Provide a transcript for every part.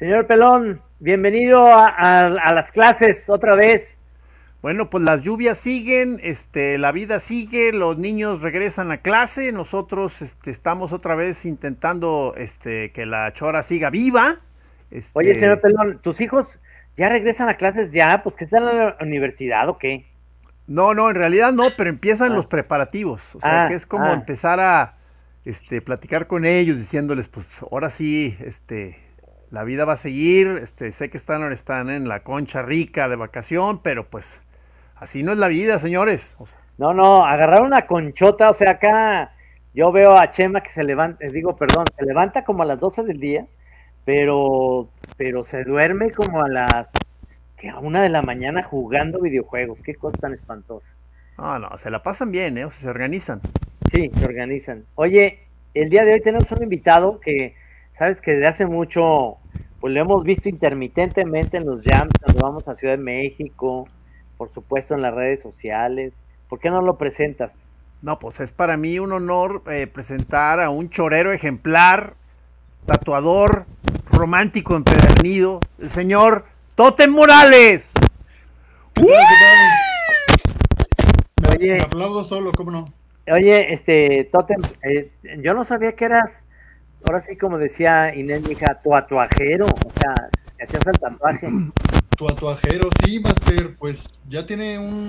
Señor Pelón, bienvenido a, las clases otra vez. Bueno, pues las lluvias siguen, este, la vida sigue, los niños regresan a clase, nosotros este, estamos otra vez intentando este, que la chora siga viva. Este Oye, señor Pelón, ¿tus hijos ya regresan a clases ya? ¿Pues que están en la universidad o qué? No, no, en realidad no, pero empiezan ah. los preparativos. O sea, que ah, es como ah. empezar a este, platicar con ellos, diciéndoles, pues ahora sí, este, la vida va a seguir, este, sé que están, están en la concha rica de vacación, pero pues así no es la vida, señores. no, no, agarrar una conchota, o sea, acá yo veo a Chema que se levanta, eh, digo, perdón, se levanta como a las 12 del día, pero, pero se duerme como a las que a una de la mañana jugando videojuegos, qué cosa tan espantosa. Ah, no, se la pasan bien, ¿eh? O sea, se organizan. Sí, se organizan. Oye, el día de hoy tenemos un invitado que sabes que desde hace mucho, pues lo hemos visto intermitentemente en los jams, cuando vamos a Ciudad de México, por supuesto en las redes sociales. ¿Por qué no lo presentas? No, pues es para mí un honor eh, presentar a un chorero ejemplar, tatuador, romántico empedernido, el señor Totem Morales. Oye, aplaudo solo, ¿cómo no? Oye, este, Totem, eh, yo no sabía que eras ahora sí, como decía Inés, tu tatuajero, o sea, hacías el tatuaje. Tatuajero, sí, Master, pues ya tiene un,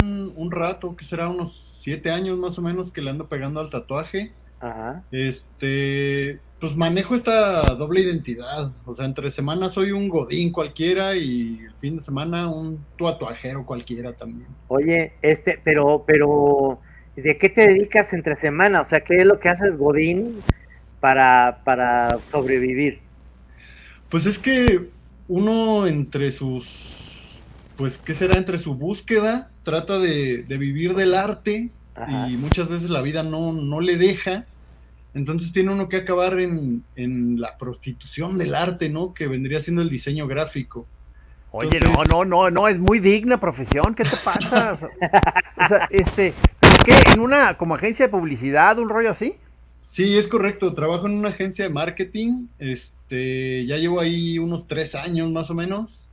rato, que será unos siete años más o menos que le ando pegando al tatuaje. Ajá. Este, pues manejo esta doble identidad. O sea, entre semana soy un godín cualquiera y el fin de semana un tatuajero cualquiera también. Oye, este, pero, pero, ¿de qué te dedicas entre semana? O sea, ¿qué es lo que haces godín? para, para sobrevivir? Pues es que uno entre sus, pues, ¿qué será? Entre su búsqueda, trata de, vivir del arte y muchas veces la vida no, le deja. Entonces tiene uno que acabar en, la prostitución del arte, ¿no? Que vendría siendo el diseño gráfico. Oye, no, no, no, no, es muy digna profesión, ¿qué te pasa? o sea, este, ¿por qué en una, como agencia de publicidad, un rollo así? Sí, es correcto. Trabajo en una agencia de marketing. Este, ya llevo ahí unos tres años más o menos.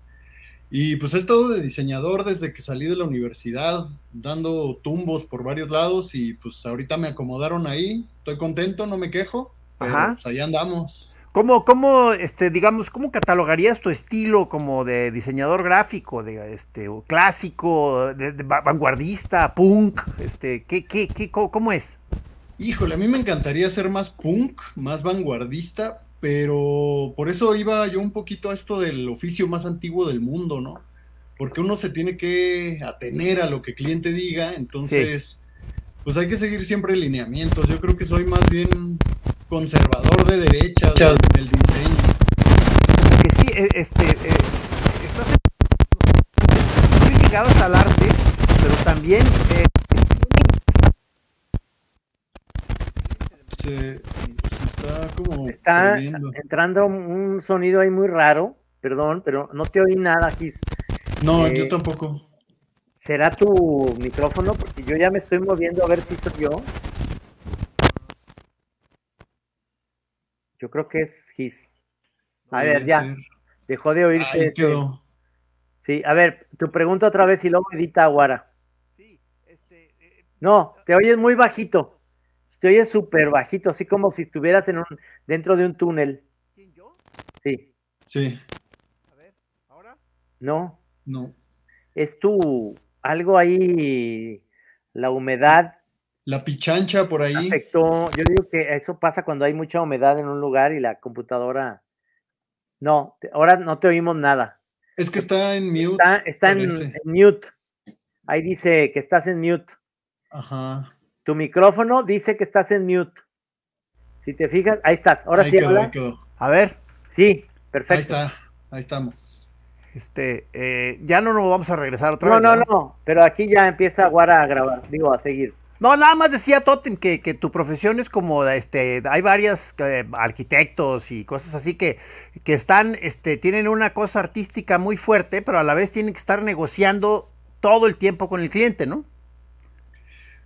Y pues he estado de diseñador desde que salí de la universidad, dando tumbos por varios lados y pues ahorita me acomodaron ahí. Estoy contento, no me quejo. Pero, Pues ahí andamos. ¿Cómo, cómo, este, digamos, cómo catalogarías tu estilo como de diseñador gráfico, de, este, clásico, vanguardista, punk, este, ¿qué, qué, qué, cómo es? Híjole, a mí me encantaría ser más punk, más vanguardista, pero por eso iba yo un poquito a esto del oficio más antiguo del mundo, ¿no? Porque uno se tiene que atener a lo que el cliente diga, entonces, pues hay que seguir siempre lineamientos. Yo creo que soy más bien conservador de derecha en el diseño. Que sí, e, este, eh, estás al arte, pero también... Eh, está entrando un sonido ahí muy raro, perdón, pero no te oí nada, Gis. No, eh, yo tampoco. ¿Será tu micrófono? Porque yo ya me estoy moviendo a ver si soy yo. Yo creo que es Gis. A ver, ya. Dejó de oírse. Sí, a ver, tu pregunta otra vez si lo edita Aguara. Este, eh, no, eh, te oyes muy bajito. Te oye súper bajito, así como si estuvieras en un, dentro de un túnel. ¿Quién, yo? Sí. Sí. A ver, ¿ahora? No. No. Es tu, algo ahí, la humedad. La pichancha por ahí. Afectó. Yo digo que eso pasa cuando hay mucha humedad en un lugar y la computadora. No, ahora no te oímos nada. Es que está en mute. Está, en mute. Ahí dice que estás en mute. Ajá. Tu micrófono dice que estás en mute. Si te fijas, ahí estás. Ahora sí. Quedó, A ver. Sí, perfecto. Ahí está, ahí estamos. Este, eh, ya no nos vamos a regresar otra vez. No, no, no, pero aquí ya empieza Guara a grabar, digo, a seguir. No, nada más decía Totem que, que, tu profesión es como, este, hay varias eh, arquitectos y cosas así que, que están, este, tienen una cosa artística muy fuerte, pero a la vez tienen que estar negociando todo el tiempo con el cliente, ¿no?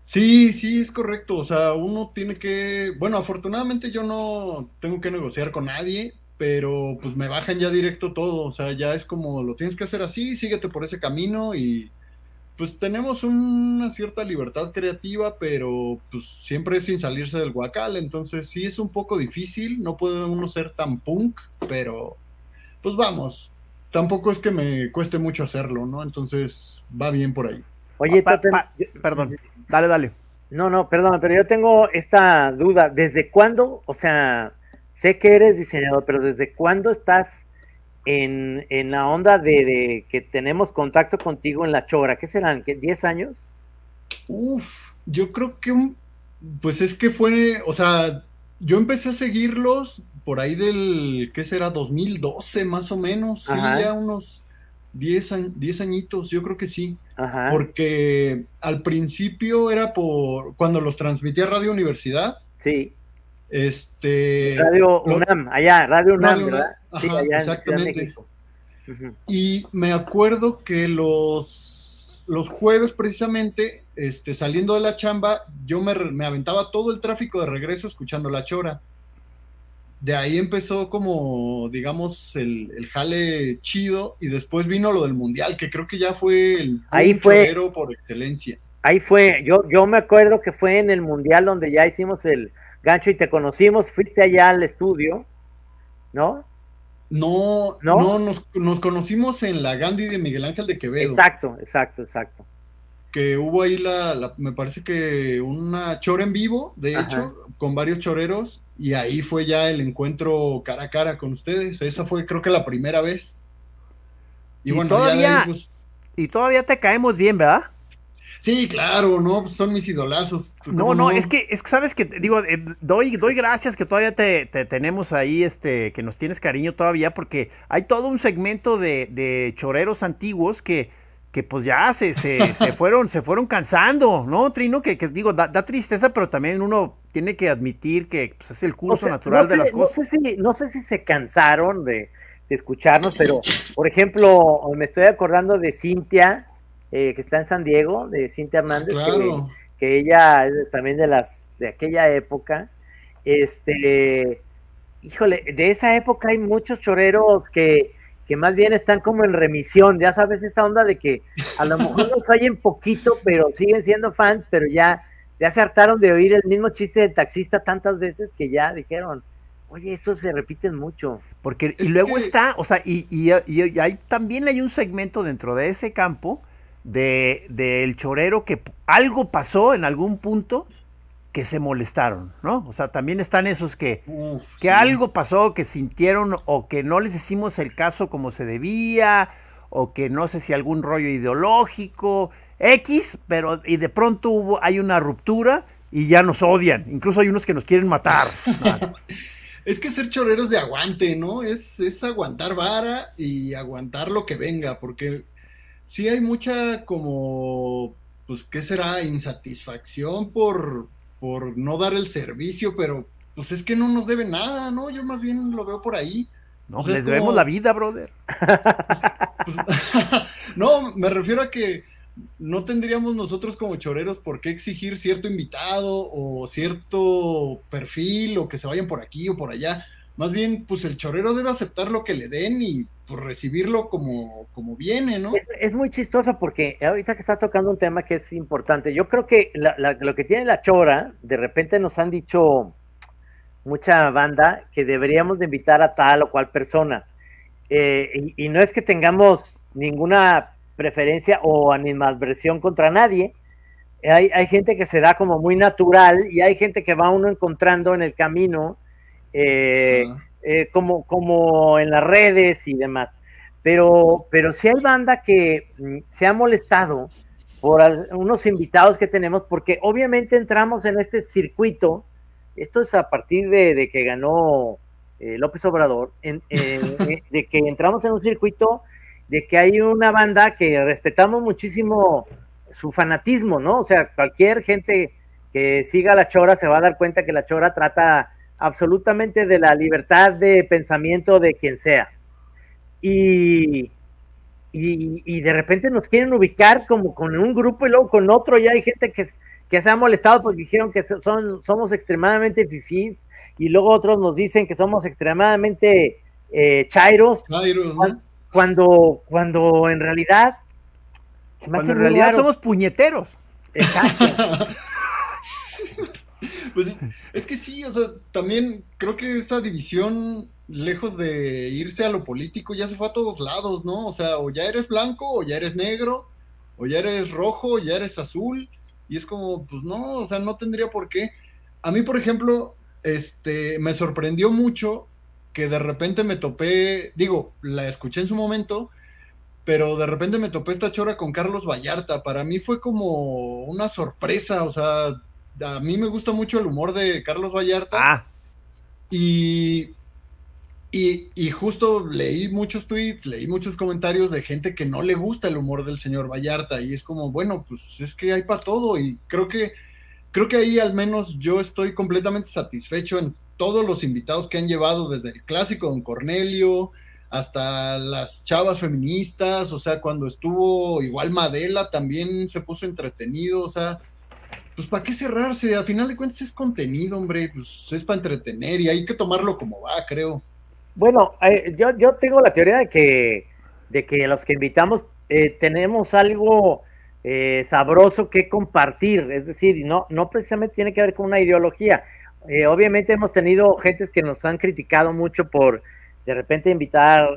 Sí, sí, es correcto. O sea, uno tiene que, bueno, afortunadamente yo no tengo que negociar con nadie, pero pues me bajan ya directo todo. O sea, ya es como, lo tienes que hacer así, síguete por ese camino y pues tenemos una cierta libertad creativa, pero pues siempre es sin salirse del guacal. Entonces sí es un poco difícil, no puede uno ser tan punk, pero pues vamos, tampoco es que me cueste mucho hacerlo, ¿no? Entonces va bien por ahí. Oye, perdón, dale, dale. No, no, perdón, pero yo tengo esta duda. ¿Desde cuándo? O sea, sé que eres diseñador, pero ¿desde cuándo estás en, en la onda de, que tenemos contacto contigo en la chora? ¿Qué serán? ¿10 años? Uf, yo creo que pues es que fue, o sea, yo empecé a seguirlos por ahí del, ¿qué será? 2012 más o menos, sí, ya unos 10, 10 añitos, yo creo que sí. Porque al principio era por cuando los transmitía Radio Universidad. Sí. Este. Radio UNAM, allá, Radio UNAM, ¿verdad? exactamente. Y me acuerdo que los, los jueves, precisamente, este, saliendo de la chamba, yo me aventaba todo el tráfico de regreso escuchando la chora de ahí empezó como, digamos, el, jale chido y después vino lo del mundial, que creo que ya fue el ahí fue, por excelencia. Ahí fue, yo, yo me acuerdo que fue en el mundial donde ya hicimos el gancho y te conocimos, fuiste allá al estudio, ¿no? No, no, no nos, nos, conocimos en la Gandhi de Miguel Ángel de Quevedo. Exacto, exacto, exacto que hubo ahí la, me parece que una chora en vivo, de hecho, con varios choreros, y ahí fue ya el encuentro cara a cara con ustedes. Esa fue creo que la primera vez. Y, bueno, todavía, pues, y todavía te caemos bien, ¿verdad? Sí, claro, no, pues, son mis idolazos. No, no, es que, es que sabes que, digo, eh, doy, doy gracias que todavía te, tenemos ahí, este, que nos tienes cariño todavía, porque hay todo un segmento de choreros antiguos que, que pues ya se, se, fueron, se fueron cansando, ¿no, Trino? Que, digo, da, tristeza, pero también uno tiene que admitir que pues, es el curso natural de las cosas. No sé, si, no sé si se cansaron de, escucharnos, pero por ejemplo, me estoy acordando de Cintia, eh, que está en San Diego, de Cintia Hernández, que, ella también de las, de aquella época. Este, híjole, de esa época hay muchos choreros que más bien están como en remisión, ya sabes, esta onda de que a lo mejor los oyen poquito, pero siguen siendo fans, pero ya, ya se hartaron de oír el mismo chiste del taxista tantas veces que ya dijeron, oye, esto se repiten mucho. Porque, y luego está, o sea, y, hay, también hay un segmento dentro de ese campo del de, de chorero que algo pasó en algún punto que se molestaron, ¿no? O sea, también están esos que, que algo pasó, que sintieron o que no les hicimos el caso como se debía, o que no sé si algún rollo ideológico, X, pero y de pronto hubo, hay una ruptura y ya nos odian. Incluso hay unos que nos quieren matar. es que ser choreros de aguante, ¿no? Es, es aguantar vara y aguantar lo que venga, porque sí hay mucha como, pues, ¿qué será? Insatisfacción por por no dar el servicio, pero pues es que no nos debe nada, ¿no? Yo más bien lo veo por ahí. No, les debemos la vida, brother. Pues, no, me refiero a que no tendríamos nosotros como choreros por qué exigir cierto invitado o cierto perfil o que se vayan por aquí o por allá. Más bien, pues el chorero debe aceptar lo que le den y por pues, recibirlo como, como viene, ¿no? Es, muy chistoso porque ahorita que estás tocando un tema que es importante, yo creo que lo que tiene la chora, de repente nos han dicho mucha banda que deberíamos de invitar a tal o cual persona. Eh, y, no es que tengamos ninguna preferencia o animadversión contra nadie. Hay, hay, gente que se da como muy natural y hay gente que va uno encontrando en el camino. Eh, eh, como, como en las redes y demás. Pero, pero sí hay banda que mm, se ha molestado por unos invitados que tenemos, porque obviamente entramos en este circuito, esto es a partir de, que ganó eh, López Obrador, eh, de que entramos en un circuito de que hay una banda que respetamos muchísimo su fanatismo, ¿no? O sea, cualquier gente que siga la chora se va a dar cuenta que la chora trata absolutamente de la libertad de pensamiento de quien sea. Y, y, de repente nos quieren ubicar como con un grupo y luego con otro. Ya hay gente que, se ha molestado porque dijeron que son, somos extremadamente fifís y luego otros nos dicen que somos extremadamente eh, chairos. cuando, cuando, en realidad... somos puñeteros. Exacto. Pues es, que sí, o sea, también creo que esta división, lejos de irse a lo político, ya se fue a todos lados, ¿no? O sea, o ya eres blanco, o ya eres negro, o ya eres rojo, o ya eres azul, y es como, pues no, o sea, no tendría por qué. A mí, por ejemplo, este, me sorprendió mucho que de repente me topé, digo, la escuché en su momento, pero de repente me topé esta chora con Carlos Vallarta. Para mí fue como una sorpresa, o sea, a mí me gusta mucho el humor de Carlos Vallarta. Ah. Y, y, justo leí muchos tweets, leí muchos comentarios de gente que no le gusta el humor del señor Vallarta. Y es como, bueno, pues es que hay para todo. Y creo que, creo que ahí al menos yo estoy completamente satisfecho en todos los invitados que han llevado, desde el clásico Don Cornelio hasta las chavas feministas, o sea, cuando estuvo igual Madela también se puso entretenido, o sea, pues ¿para qué cerrarse? Al final de cuentas es contenido, hombre, pues es para entretener y hay que tomarlo como va, creo. Bueno, eh, yo, yo tengo la teoría de que, de que los que invitamos eh, tenemos algo eh, sabroso que compartir, es decir, no, no precisamente tiene que ver con una ideología. obviamente hemos tenido gentes que nos han criticado mucho por de repente invitar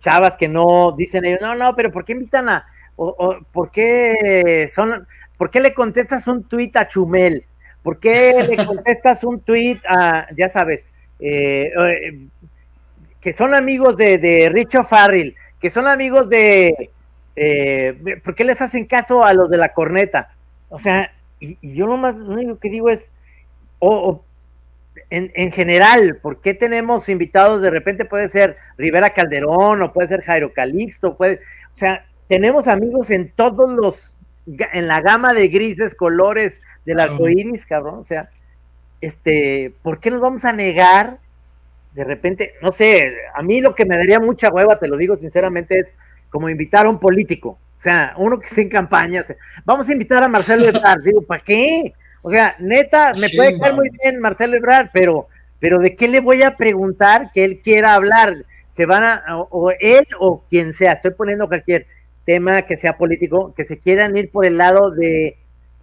chavas que no dicen no, no, pero ¿por qué invitan a, o, ¿por qué son ¿Por qué le contestas un tuit a Chumel? ¿Por qué le contestas un tuit a, ya sabes, eh, eh, que son amigos de, Richard Richo Farrell, que son amigos de... Eh, ¿Por qué les hacen caso a los de la corneta? O sea, y, yo nomás lo único que digo es, en, general, ¿por qué tenemos invitados? De repente puede ser Rivera Calderón o puede ser Jairo Calixto, puede, o sea, tenemos amigos en todos los en la gama de grises, colores del arcoíris arco iris, cabrón. O sea, este, ¿por qué nos vamos a negar? De repente, no sé, a mí lo que me daría mucha hueva, te lo digo sinceramente, es como invitar a un político. O sea, uno que esté en campaña, vamos a invitar a Marcelo Ebrard, digo, ¿para qué? O sea, neta, me puede caer muy bien Marcelo Ebrard, pero, pero ¿de qué le voy a preguntar que él quiera hablar? Se van a, o, o él o quien sea, estoy poniendo cualquier, tema que sea político, que se quieran ir por el lado de,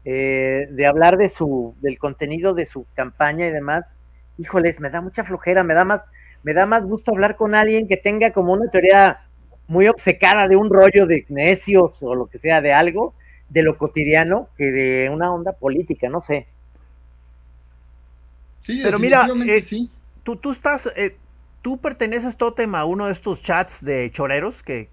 eh, de hablar de su, del contenido de su campaña y demás, híjoles, me da mucha flojera, me da más, me da más gusto hablar con alguien que tenga como una teoría muy obcecada de un rollo de necios o lo que sea, de algo, de lo cotidiano, que de una onda política, no sé. Sí, pero mira, eh, Tú, tú estás, eh, tú perteneces, Totem, a uno de estos chats de choreros que,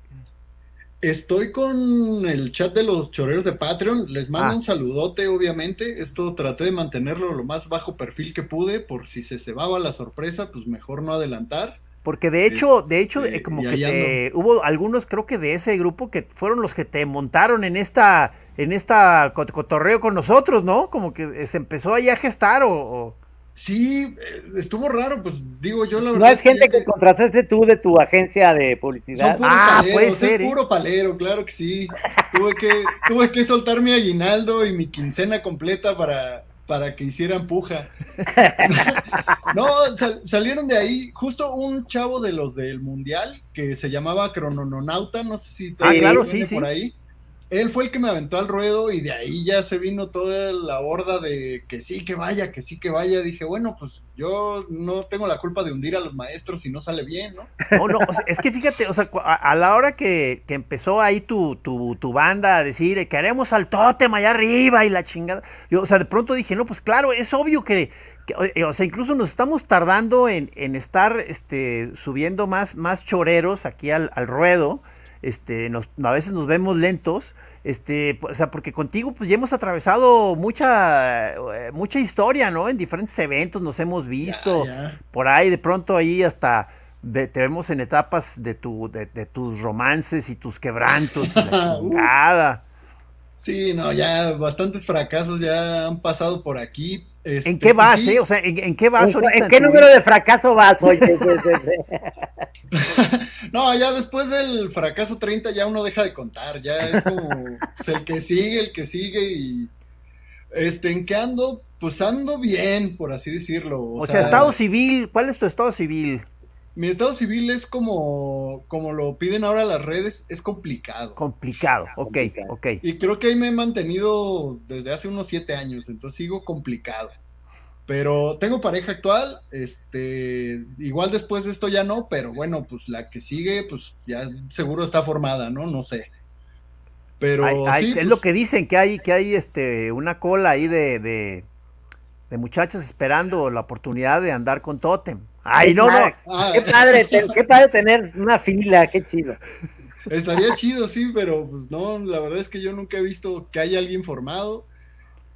Estoy con el chat de los choreros de Patreon. Les mando ah. un saludote, obviamente. Esto traté de mantenerlo lo más bajo perfil que pude, por si se cebaba la sorpresa, pues mejor no adelantar. Porque de hecho, este, de hecho, eh, como que hubo algunos, creo que de ese grupo que fueron los que te montaron en esta, en esta cotorreo con nosotros, ¿no? Como que se empezó ahí a gestar o... Sí, eh, estuvo raro, pues digo yo la verdad. No es gente que, contrataste tú de tu agencia de publicidad. ah, puede ser. ¿eh? puro palero, claro que sí. tuve que, tuve que soltar mi aguinaldo y mi quincena completa para, para que hicieran puja. no, salieron de ahí justo un chavo de los del mundial que se llamaba Crononauta, no sé si te ah, claro, sí, por ahí él fue el que me aventó al ruedo y de ahí ya se vino toda la horda de que sí, que vaya, que sí, que vaya. Dije, bueno, pues yo no tengo la culpa de hundir a los maestros si no sale bien, ¿no? No, no, es que fíjate, o sea, a, la hora que, que empezó ahí tu, tu, tu, banda a decir, que haremos al tótem allá arriba y la chingada, yo, o sea, de pronto dije, no, pues claro, es obvio que, eh, o sea, incluso nos estamos tardando en, en estar este, subiendo más, más choreros aquí al, al ruedo este, a veces nos vemos lentos, este, o sea, porque contigo pues ya hemos atravesado mucha, eh, mucha historia, ¿no? En diferentes eventos nos hemos visto, por ahí de pronto ahí hasta te vemos en etapas de, tu, de, tus romances y tus quebrantos y la sí, no, ya bastantes fracasos ya han pasado por aquí, este, ¿En qué vas, eh? O sea, ¿en, qué vas ¿En, qué número de fracaso vas hoy? no, ya después del fracaso 30 ya uno deja de contar, ya es pues, el que sigue, el que sigue y este, ¿en qué ando? Pues ando bien, por así decirlo. O, sea, estado civil, ¿cuál es tu estado civil? mi estado civil es como, como lo piden ahora las redes, es complicado. Complicado, ok, ok. Y creo que ahí me he mantenido desde hace unos siete años, entonces sigo complicado. Pero tengo pareja actual, este, igual después de esto ya no, pero bueno, pues la que sigue, pues ya seguro está formada, ¿no? No sé. Pero es lo pues que dicen, que hay, que hay este, una cola ahí de muchachas esperando la oportunidad de andar con Totem. Ay, no, no. Ah. Qué padre, tener una fila, qué chido. Estaría chido, sí, pero pues no, la verdad es que yo nunca he visto que haya alguien formado,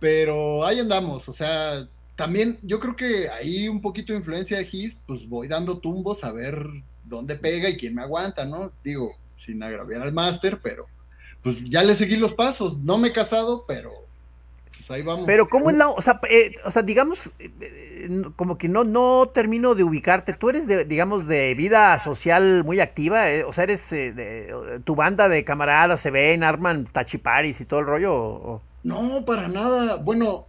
pero ahí andamos, o sea, también yo creo que ahí un poquito de influencia de Gis, pues voy dando tumbos a ver dónde pega y quién me aguanta, ¿no? Digo, sin agraviar al máster, pero pues ya le seguí los pasos, no me he casado, pero pues, pero ¿cómo es la, o sea, eh, digamos, eh, eh, como que no, no termino de ubicarte, tú eres, digamos, de vida social muy activa, o sea, eres, de, tu banda de camaradas se ven, arman tachiparis y todo el rollo. No, para nada, bueno,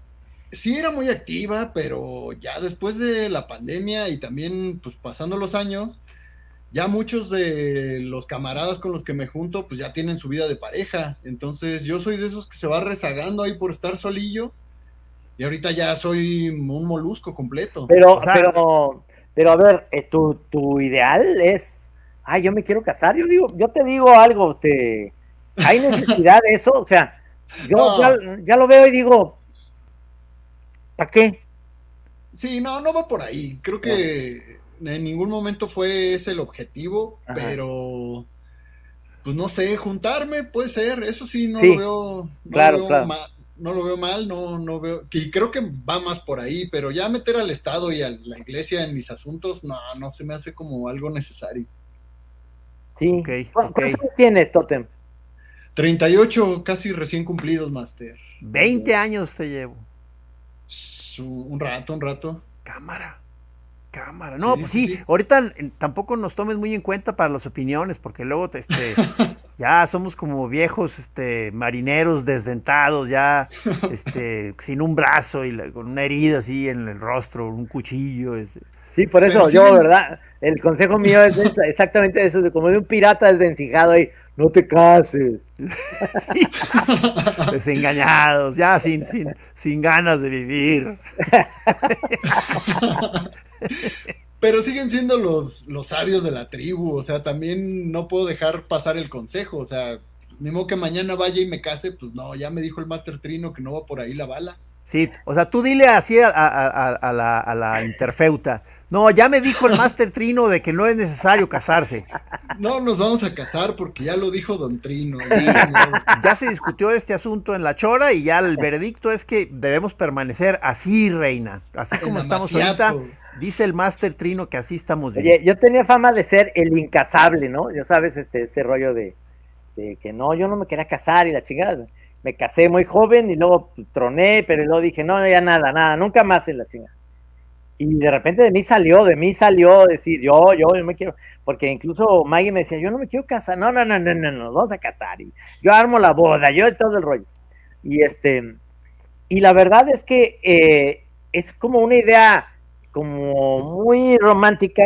sí era muy activa, pero ya después de la pandemia y también, pues, pasando los años, ya muchos de los camaradas con los que me junto, pues ya tienen su vida de pareja. Entonces yo soy de esos que se va rezagando ahí por estar solillo. Y ahorita ya soy un molusco completo. Pero, pero, pero a ver, eh, tu, ideal es, ay, yo me quiero casar. Yo digo, yo te digo algo, este hay necesidad de eso. O sea, yo ya lo veo y digo, ¿para qué? Sí, no, no va por ahí. Creo que en ningún momento fue ese el objetivo, pero pues no sé, juntarme puede ser, eso sí, no lo veo, no lo veo mal, no lo veo mal, no, veo, y creo que va más por ahí, pero ya meter al Estado y a la iglesia en mis asuntos, no, no se me hace como algo necesario. Sí, ¿cuántos años tienes, Totem? 38, casi recién cumplidos, Master. 20 años te llevo. Un rato, un rato. Cámara cámara. No, pues sí, ahorita tampoco nos tomes muy en cuenta para las opiniones, porque luego te, este, ya somos como viejos este, marineros desdentados, ya este, sin un brazo y con una herida así en el rostro, un cuchillo. Sí, por eso yo, ¿verdad? El consejo mío es exactamente eso, de como de un pirata desvencijado ahí, no te cases. Desengañados, ya sin, sin, sin ganas de vivir. Pero siguen siendo los, los sabios de la tribu, o sea, también no puedo dejar pasar el consejo, o sea, ni modo que mañana vaya y me case, pues no, ya me dijo el Master Trino que no va por ahí la bala. Sí, o sea, tú dile así a, la, interfeuta. No, ya me dijo el Master Trino de que no es necesario casarse. No nos vamos a casar porque ya lo dijo Don Trino. ya se discutió este asunto en la chora y ya el veredicto es que debemos permanecer así, reina. Así como estamos ahorita, Dice el Master Trino que así estamos bien. yo tenía fama de ser el incasable, ¿no? Ya sabes, este, ese rollo de, que no, yo no me quería casar y la chingada. Me casé muy joven y luego troné, pero luego dije, no, ya nada, nada, nunca más en la chingada. Y de repente de mí salió, de mí salió decir, yo, yo, yo me quiero, porque incluso Maggie me decía, yo no me quiero casar, no, no, no, no, no, no, vamos a casar. Y yo armo la boda, yo todo el rollo. Y este, y la verdad es que eh, es como una idea como muy romántica,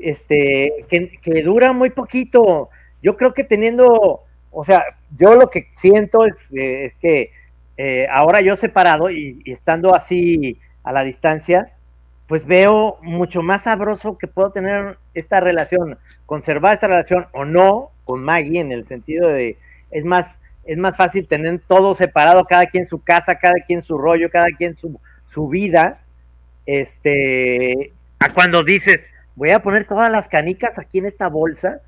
este, que, dura muy poquito. Yo creo que teniendo, o sea, yo lo que siento es, eh, que eh, ahora yo separado y, y, estando así a la distancia, pues veo mucho más sabroso que puedo tener esta relación, conservar esta relación o no con Maggie en el sentido de, es más, es más fácil tener todo separado, cada quien su casa, cada quien su rollo, cada quien su, su vida, este, a cuando dices, voy a poner todas las canicas aquí en esta bolsa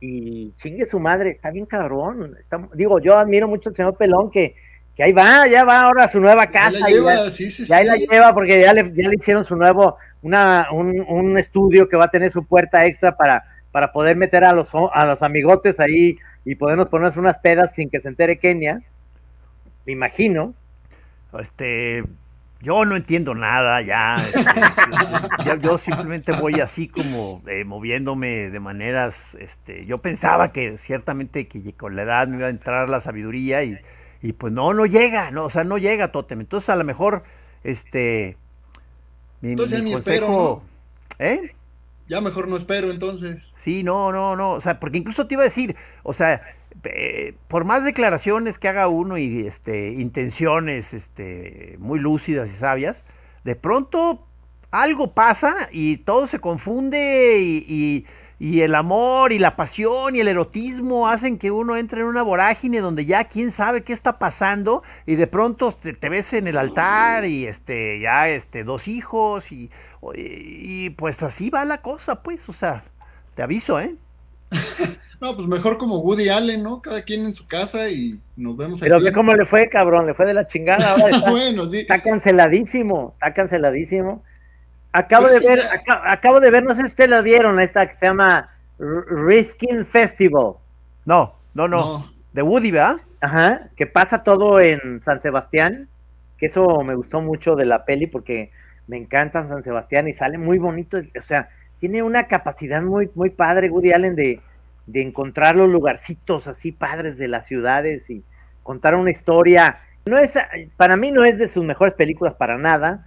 y chingue su madre, está bien cabrón. digo, yo admiro mucho al señor Pelón que, que ahí va, ya va ahora a su nueva casa. Ya la lleva, la lleva porque ya le, hicieron su nuevo, una, un, un, estudio que va a tener su puerta extra para, para poder meter a los, a los amigotes ahí y podernos ponerse unas pedas sin que se entere Kenia. Me imagino. Este, yo no entiendo nada este, ya. yo, simplemente voy así como eh, moviéndome de maneras, este, yo pensaba que ciertamente que con la edad me iba a entrar la sabiduría y, y pues no, no llega, no, o sea, no llega Totem. Entonces a lo mejor, este, mi, entonces, mi espero, ¿eh? Ya mejor no espero entonces. Sí, no, no, no, o sea, porque incluso te iba a decir, o sea, este, por más declaraciones que haga uno y este, intenciones este, muy lúcidas y sabias, de pronto algo pasa y todo se confunde y, el amor y la pasión y el erotismo hacen que uno entre en una vorágine donde ya quién sabe qué está pasando y de pronto te, ves en el altar y este ya este dos hijos y, y, pues así va la cosa pues o sea te aviso eh No, pues mejor como Woody Allen, ¿no? Cada quien en su casa y nos vemos aquí. Pero ve cómo le fue, cabrón, le fue de la chingada. está, bueno, sí. Está canceladísimo, está canceladísimo. Acabo pues de ver, acabo, de ver, no sé si ustedes la vieron, esta que se llama Riskin Festival. No, no, no, De Woody, ¿verdad? Ajá, que pasa todo en San Sebastián, que eso me gustó mucho de la peli porque me encanta San Sebastián y sale muy bonito, o sea, tiene una capacidad muy, muy padre Woody Allen de de encontrar los lugarcitos así padres de las ciudades y contar una historia. No es, para mí no es de sus mejores películas para nada,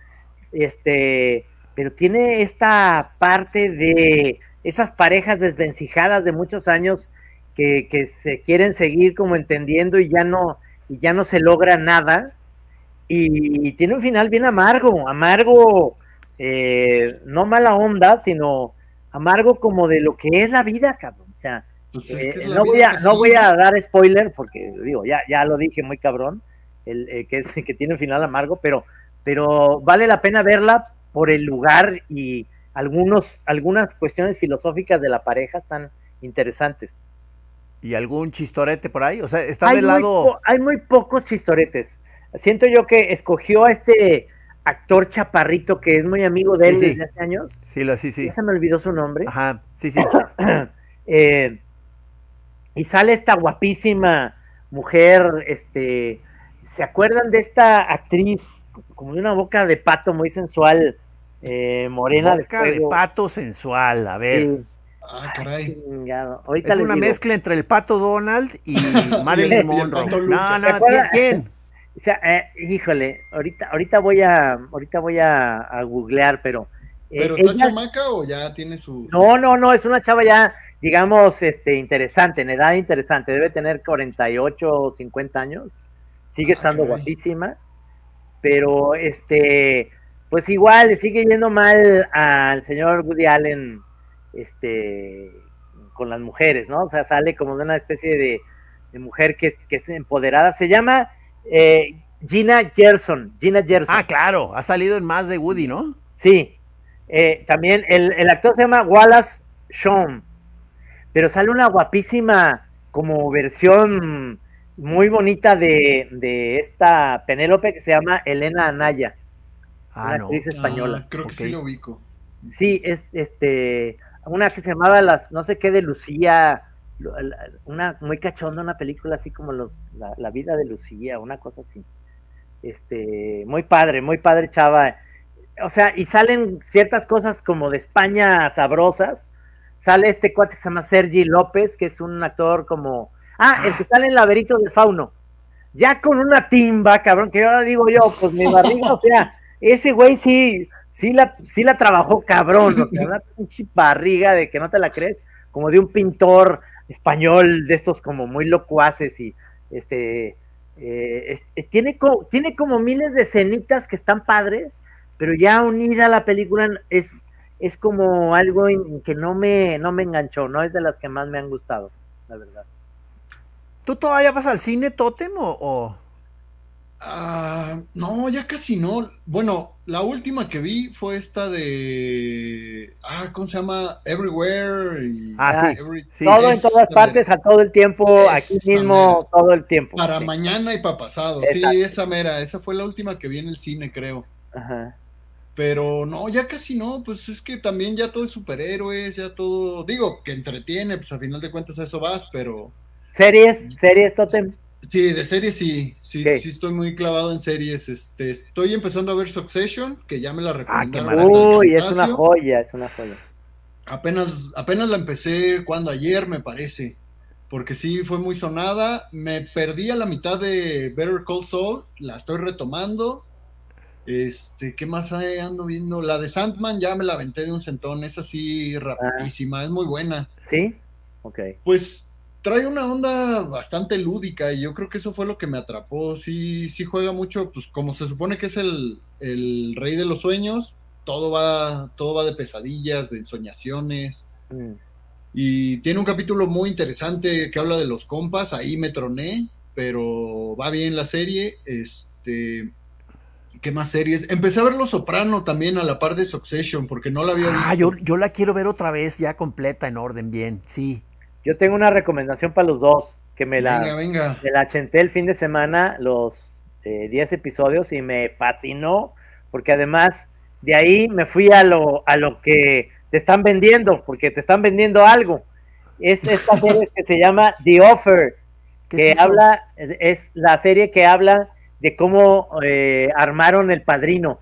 este, pero tiene esta parte de esas parejas desvencijadas de muchos años que, se quieren seguir como entendiendo y ya no, y ya no se logra nada. Y, tiene un final bien amargo, amargo, eh, no mala onda, sino amargo como de lo que es la vida, cabrón. O sea, pues eh, no, voy a, no, voy a, dar spoiler porque digo, ya, ya lo dije muy cabrón, el, eh, que, que tiene un final amargo, pero, pero vale la pena verla por el lugar y algunos, algunas cuestiones filosóficas de la pareja están interesantes. ¿Y algún chistorete por ahí? O sea, está hay de lado. Hay muy pocos chistoretes. Siento yo que escogió a este actor chaparrito que es muy amigo de él desde hace años. Sí, sí, sí. se me olvidó su nombre. Ajá, sí, sí. Eh, y sale esta guapísima mujer, este, ¿se acuerdan de esta actriz como de una boca de pato muy sensual, eh, morena boca de, pato sensual, a ver. Ah, caray. es una mezcla entre el pato Donald y Marilyn Monroe. no, no, ¿quién? Eh, híjole, ahorita, ahorita voy a, ahorita voy a, googlear, pero. Eh, ¿Pero está chamaca o ya tiene su.? No, no, no, es una chava ya digamos, este, interesante, en edad interesante. Debe tener 48 o 50 años. Sigue ah, estando guapísima. Pero, este, pues igual, sigue yendo mal al señor Woody Allen, este, con las mujeres, ¿no? O sea, sale como de una especie de, mujer que, es empoderada. Se llama eh, Gina Gerson. Gina Gerson. Ah, claro, ha salido en más de Woody, ¿no? Sí. Eh, también el, el actor se llama Wallace Shawn pero sale una guapísima como versión muy bonita de, esta Penélope que se llama Elena Anaya, ah, actriz ah, española. creo que sí lo ubico. Sí, es este una que se llamaba las no sé qué de Lucía, una muy cachonda, una película así como los la, la vida de Lucía, una cosa así. Este, muy padre, muy padre chava. O sea, y salen ciertas cosas como de España sabrosas, sale este cuate que se llama Sergi López, que es un actor como. Ah, el que sale en Laberinto del Fauno. Ya con una timba, cabrón, que ahora digo yo, pues mi barriga, o sea, ese güey sí, sí la, sí la trabajó cabrón, una pinche barriga de que no te la crees, como de un pintor español de estos como muy locuaces y este. Eh, eh, tiene, tiene como miles de escenitas que están padres, pero ya unida a la película es es como algo que no me, no me enganchó, no es de las que más me han gustado, la verdad. ¿Tú todavía vas al cine, Totem, o...? Ah, no, ya casi no. Bueno, la última que vi fue esta de. Ah, ¿cómo se llama? Everywhere. Y... Ah, sí. Todo en todas partes, a todo el tiempo, aquí mismo, todo el tiempo. Para mañana y para pasado. Sí, esa mera. Esa fue la última que vi en el cine, creo. Ajá. Pero no, ya casi no, pues es que también ya todo es superhéroes, ya todo, digo, que entretiene, pues al final de cuentas a eso vas, pero... Series, mm. series, Totem. Sí, de series sí, sí, sí estoy muy clavado en series. Este, estoy empezando a ver Succession, que ya me la ah, recomendaron. Uy, es una joya, es una joya. Apenas, apenas la empecé cuando ayer, me parece, porque sí fue muy sonada. Me perdí a la mitad de Better Call Saul, la estoy retomando este, ¿qué más hay? ando viendo? La de Sandman ya me la aventé de un centón, es así rapidísima, es muy buena. ¿Sí? Ok. Pues trae una onda bastante lúdica y yo creo que eso fue lo que me atrapó. Sí, sí juega mucho, pues como se supone que es el, rey de los sueños, todo va, todo va de pesadillas, de ensoñaciones. Mm. Y tiene un capítulo muy interesante que habla de los compas, ahí me troné, pero va bien la serie. Este ¿Qué más series? Empecé a ver Los Soprano también a la par de Succession, porque no la había ah, visto. Ah, yo, la quiero ver otra vez, ya completa, en orden, bien, sí. Yo tengo una recomendación para los dos, que me la, venga, Me la chenté el fin de semana, los 10 eh, episodios, y me fascinó, porque además de ahí me fui a lo, a lo que te están vendiendo, porque te están vendiendo algo. Es esta serie que se llama The Offer, que habla, es la serie que habla de cómo eh, armaron el padrino.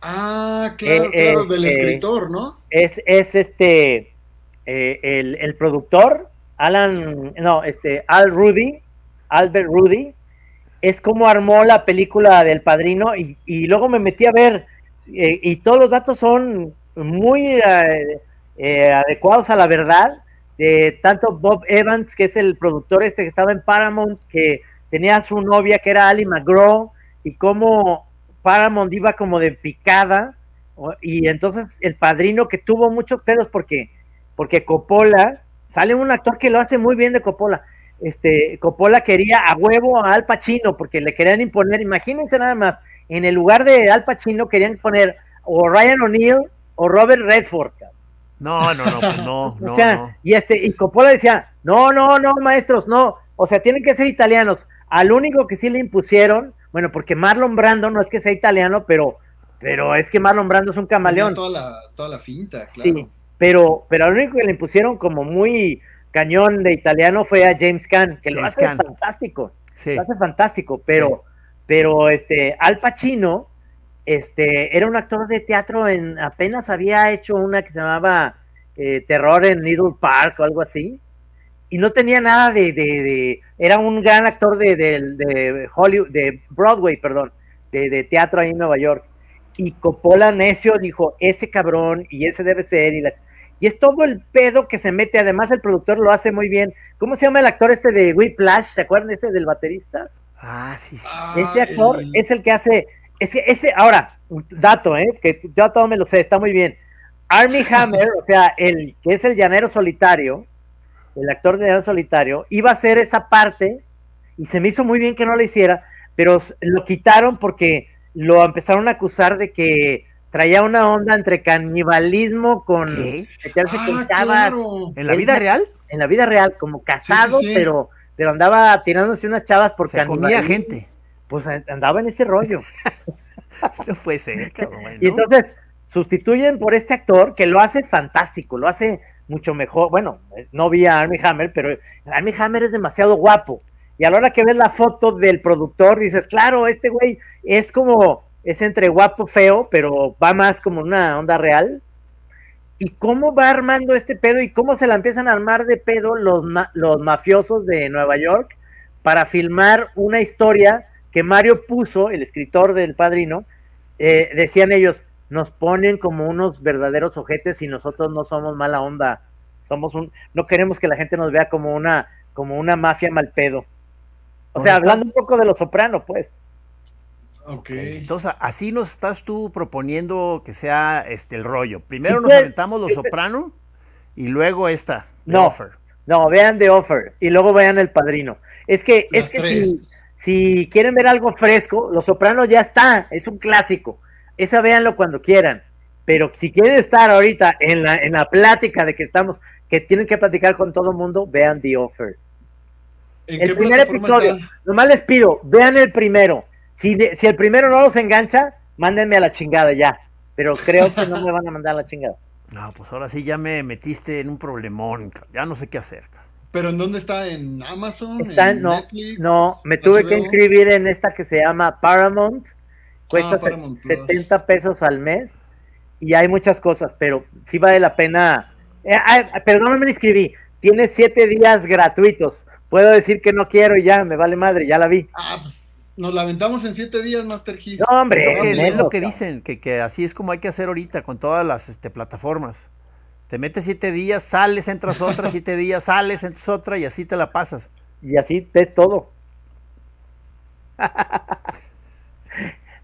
Ah, claro, eh, claro, del este, escritor, ¿no? Es, es este, eh, el, productor, Alan, no, este, Al Rudy, Albert Rudy, es como armó la película del padrino y, y luego me metí a ver y todos los datos son muy adecuados a la verdad de tanto Bob Evans, que es el productor este que estaba en Paramount, que tenía su novia que era Ali McGraw y como Paramount iba como de picada y entonces el padrino que tuvo muchos pedos porque porque Coppola sale un actor que lo hace muy bien de Coppola este Coppola quería a huevo a Al Pacino porque le querían imponer imagínense nada más en el lugar de Al Pacino querían poner o Ryan O'Neill o Robert Redford no no no pues no, no o sea y este y Coppola decía no no no maestros no o sea, tienen que ser italianos. Al único que sí le impusieron, bueno, porque Marlon Brando no es que sea italiano, pero, pero es que Marlon Brando es un camaleón. Toda la, finta, claro. Sí, pero, pero al único que le impusieron como muy cañón de italiano fue a James Caan, que le lo hace fantástico. Sí. Lo hace fantástico, pero, pero este, Al Pacino este, era un actor de teatro, en, apenas había hecho una que se llamaba eh, Terror en Needle Park o algo así y no tenía nada de, era un gran actor de, de, de Broadway, perdón, de, teatro ahí en Nueva York. Y Coppola necio dijo, ese cabrón y ese debe ser. Y, y es todo el pedo que se mete. Además, el productor lo hace muy bien. ¿Cómo se llama el actor este de Whiplash? ¿Se acuerdan ese del baterista? Ah, sí, sí. Ese ah, actor es el que hace, ese ese, ahora, dato, ¿eh? que yo todo me lo sé, está muy bien. Army Hammer, o sea, el que es el llanero solitario, el actor de Dan Solitario, iba a hacer esa parte y se me hizo muy bien que no la hiciera, pero lo quitaron porque lo empezaron a acusar de que traía una onda entre canibalismo con meterse ah, ¿En la vida real? En la vida real, como casado, pero andaba tirándose unas chavas por se gente. Pues eh, andaba en ese rollo. no puede ser, Y entonces sustituyen por este actor que lo hace fantástico, lo hace mucho mejor. Bueno, eh, no vi a Armie Hammer, pero Armie Hammer es demasiado guapo. Y a la hora que ves la foto del productor, dices, claro, este güey es como, es entre guapo, feo, pero va más como una onda real. ¿Y cómo va armando este pedo y cómo se la empiezan a armar de pedo los, los mafiosos de Nueva York para filmar una historia que Mario puso, el escritor del padrino? Eh, decían ellos, nos ponen como unos verdaderos ojetes y nosotros no somos mala onda. Somos un, no queremos que la gente nos vea como una, como una mafia mal pedo. O sea, pues hablando un poco de los soprano, pues. Ok. Entonces, así nos estás tú proponiendo que sea este el rollo. Primero nos pues. aventamos los soprano y luego esta. no, no, vean The Offer y luego vean El Padrino. Es que, es que si, si, quieren ver algo fresco, Los Soprano ya está, es un clásico esa véanlo cuando quieran. Pero si quieren estar ahorita en la, en la plática de que estamos, que tienen que platicar con todo el mundo, vean The Offer. El primer episodio, nomás les pido, vean el primero. Si, si el primero no los engancha, mándenme a la chingada ya. Pero creo que no me van a mandar a la chingada. No, pues ahora sí ya me metiste en un problemón, ya no sé qué hacer. ¿Pero en dónde está? ¿En Amazon? ¿En no, Netflix? No, me tuve que inscribir en esta que se llama Paramount, Cuesta 70 ah, pesos al mes y hay muchas cosas, pero sí vale la pena. Eh, perdón, no me inscribí. Tiene 7 días gratuitos. Puedo decir que no quiero y ya, me vale madre, ya la vi. Ah, pues nos lamentamos en 7 días, Master Gis. No, hombre, es, lo que dicen, que, así es como hay que hacer ahorita con todas las este, plataformas. Te metes 7 días, sales, entras otra, 7 días, sales, entras otra y así te la pasas. Y así es todo.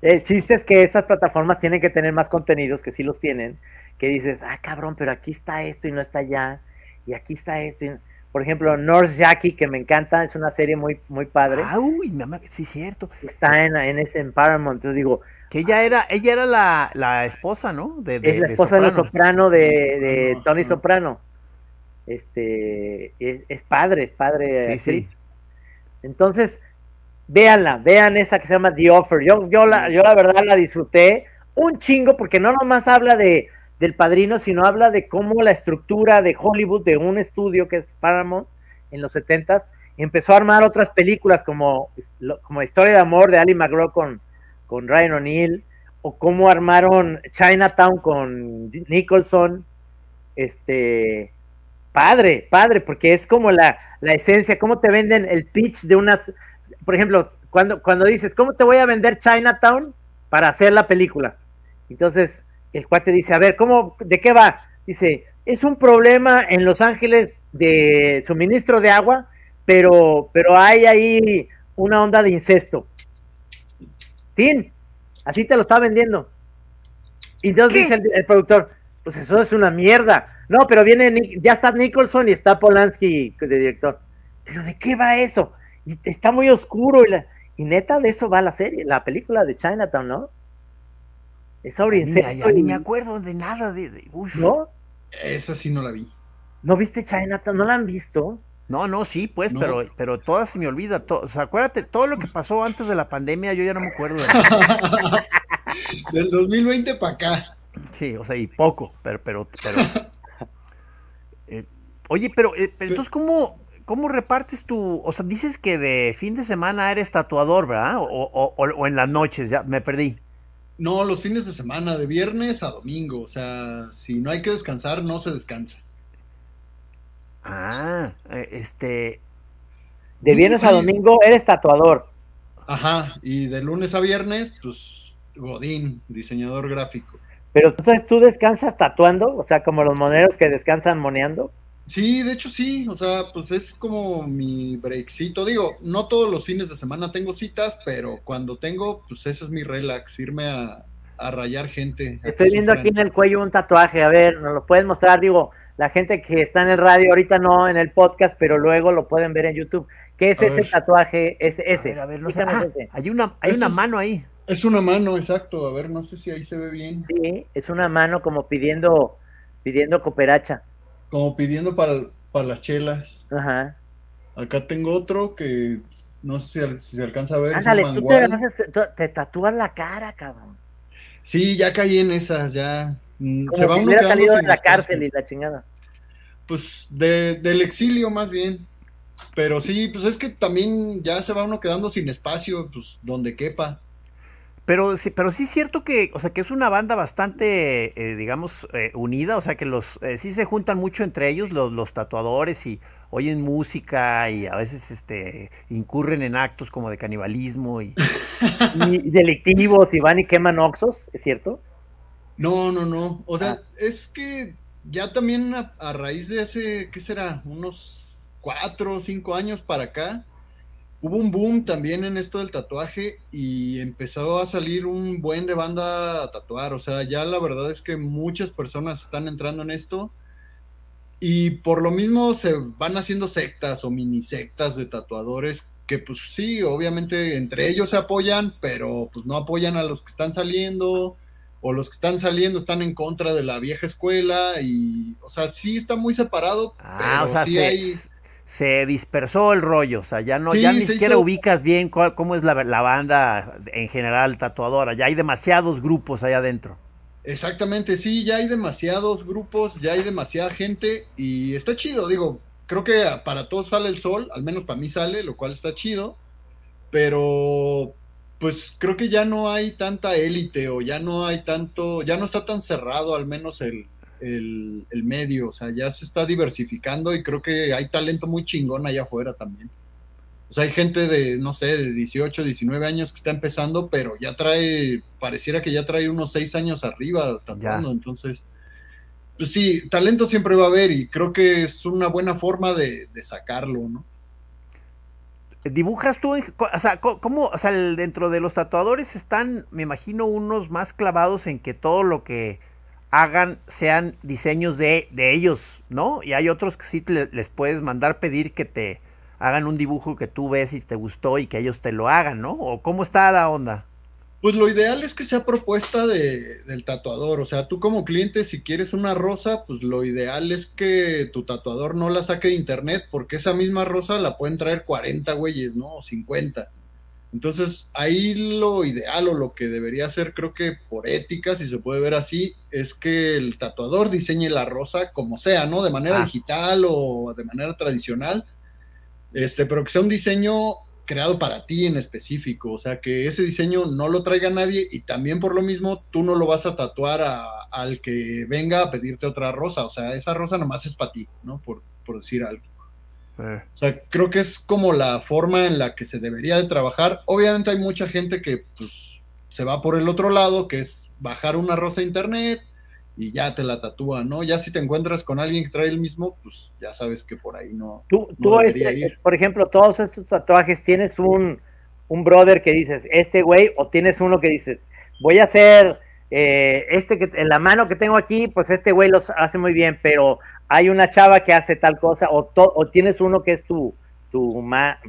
El chiste es que estas plataformas tienen que tener más contenidos, que sí los tienen, que dices, ah, cabrón, pero aquí está esto y no está allá, y aquí está esto. Por ejemplo, North Jackie, que me encanta, es una serie muy, muy padre. Ah, uy, mamá, sí, cierto. Está en, ese Paramount, entonces digo. Que ella ah". era, ella era la, esposa, ¿no? De, es la esposa de, Soprano. de, de, Tony Soprano. Este, es, es, padre, es padre. Sí, sí. Entonces, véanla, vean esa que se llama The Offer. Yo, yo, la, yo la verdad la disfruté un chingo porque no nomás habla de, del padrino, sino habla de cómo la estructura de Hollywood, de un estudio que es Paramount en los 70s, empezó a armar otras películas como, como Historia de Amor de Ali McGraw con, con Ryan O'Neill, o cómo armaron Chinatown con Nicholson. Este, padre, padre, porque es como la, la esencia, cómo te venden el pitch de unas por ejemplo, cuando, cuando dices, ¿cómo te voy a vender Chinatown para hacer la película? Entonces, el cuate dice, a ver, ¿cómo, ¿de qué va? Dice, es un problema en Los Ángeles de suministro de agua, pero, pero hay ahí una onda de incesto. Fin, así te lo está vendiendo. Y entonces dice el, productor, pues eso es una mierda. No, pero viene, ya está Nicholson y está Polanski de director. ¿Pero de qué va eso? y está muy oscuro. Y, neta, de eso va la serie, la película de Chinatown, ¿no? Esa sobre Ni me acuerdo de nada de. ¿No? Esa sí no la vi. ¿No viste Chinatown? ¿No la han visto? No, no, sí, pues, pero, pero toda se me olvida. o acuérdate, todo lo que pasó antes de la pandemia, yo ya no me acuerdo. Del 2020 para acá. Sí, o sea, y poco, pero, pero, pero. Eh, oye, pero eh, entonces, ¿cómo, ¿Cómo repartes tu, o sea, dices que de fin de semana eres tatuador, ¿verdad? O, en las noches, ya me perdí. No, los fines de semana, de viernes a domingo, o sea, si no hay que descansar, no se descansa. Ah, eh, este... De viernes a domingo eres tatuador. Ajá, y de lunes a viernes, pues, Godín, diseñador gráfico. Pero entonces tú descansas tatuando, o sea, como los moneros que descansan moneando. Sí, de hecho sí, o sea, pues es como mi breakcito. Digo, no todos los fines de semana tengo citas, pero cuando tengo, pues ese es mi relax, irme a, rayar gente. Estoy viendo aquí en el cuello un tatuaje, a ver, nos lo puedes mostrar, digo, la gente que está en el radio ahorita no en el podcast, pero luego lo pueden ver en YouTube. ¿Qué es ese tatuaje? Es ese. A ver, no ah, hay una, hay una mano ahí. Es una mano, exacto. A ver, no sé si ahí se ve bien. Sí, es una mano como pidiendo, pidiendo cooperacha como pidiendo para, las chelas. Ajá. Acá tengo otro que no sé si, se alcanza a ver. te, tatúas la cara, cabrón. Sí, ya caí en esas, ya. Mm, se va uno hubiera salido de la cárcel y la chingada. Pues del exilio más bien. Pero sí, pues es que también ya se va uno quedando sin espacio, pues donde quepa. Pero, sí, pero sí es cierto que, o sea, que es una banda bastante, eh, digamos, eh, unida, o sea, que los eh, sí se juntan mucho entre ellos los, tatuadores y oyen música y a veces este incurren en actos como de canibalismo y, delictivos y van y queman oxos, ¿es cierto? No, no, no. O sea, ah. es que ya también a, raíz de hace, ¿qué será? Unos cuatro o cinco años para acá, hubo un boom también en esto del tatuaje y empezó a salir un buen de banda a tatuar. O sea, ya la verdad es que muchas personas están entrando en esto y por lo mismo se van haciendo sectas o mini sectas de tatuadores que pues sí, obviamente entre ellos se apoyan, pero pues no apoyan a los que están saliendo o los que están saliendo están en contra de la vieja escuela y, o sea, sí está muy separado. Ah, o sea, sí hay se dispersó el rollo, o sea, ya no, ya ni siquiera ubicas bien cómo es la, la, banda en general tatuadora, ya hay demasiados grupos allá adentro. Exactamente, sí, ya hay demasiados grupos, ya hay demasiada gente y está chido, digo, creo que para todos sale el sol, al menos para mí sale, lo cual está chido, pero pues creo que ya no hay tanta élite o ya no hay tanto, ya no está tan cerrado al menos el, el, medio, o sea, ya se está diversificando y creo que hay talento muy chingón allá afuera también. O sea, hay gente de, no sé, de 18, 19 años que está empezando, pero ya trae, pareciera que ya trae unos 6 años arriba tatuando. entonces... Pues sí, talento siempre va a haber y creo que es una buena forma de sacarlo, ¿no? ¿Dibujas tú? Eh, o sea, ¿cómo? O sea, dentro de los tatuadores están, me imagino, unos más clavados en que todo lo que hagan, sean diseños de, de ellos, ¿no? Y hay otros que sí les puedes mandar pedir que te hagan un dibujo que tú ves y te gustó y que ellos te lo hagan, ¿no? ¿O cómo está la onda? Pues lo ideal es que sea propuesta de, del tatuador. O sea, tú como cliente, si quieres una rosa, pues lo ideal es que tu tatuador no la saque de internet, porque esa misma rosa la pueden traer 40 güeyes, ¿no? O 50. Entonces, ahí lo ideal o lo que debería ser, creo que por ética, si se puede ver así, es que el tatuador diseñe la rosa como sea, ¿no? De manera ah. digital o de manera tradicional, este, pero que sea un diseño creado para ti en específico, o sea, que ese diseño no lo traiga nadie y también por lo mismo tú no lo vas a tatuar al que venga a pedirte otra rosa, o sea, esa rosa nomás es para ti, ¿no? Por, por decir algo. Eh. O sea, creo que es como la forma en la que se debería de trabajar. Obviamente hay mucha gente que pues, se va por el otro lado, que es bajar una rosa a internet y ya te la tatúa, ¿no? Ya si te encuentras con alguien que trae el mismo, pues ya sabes que por ahí no. Tú, este, por ejemplo, todos estos tatuajes tienes un, un brother que dices, este güey, o tienes uno que dices, voy a hacer eh, este que en la mano que tengo aquí, pues este güey los hace muy bien, pero hay una chava que hace tal cosa, o, tienes uno que es tu, tu,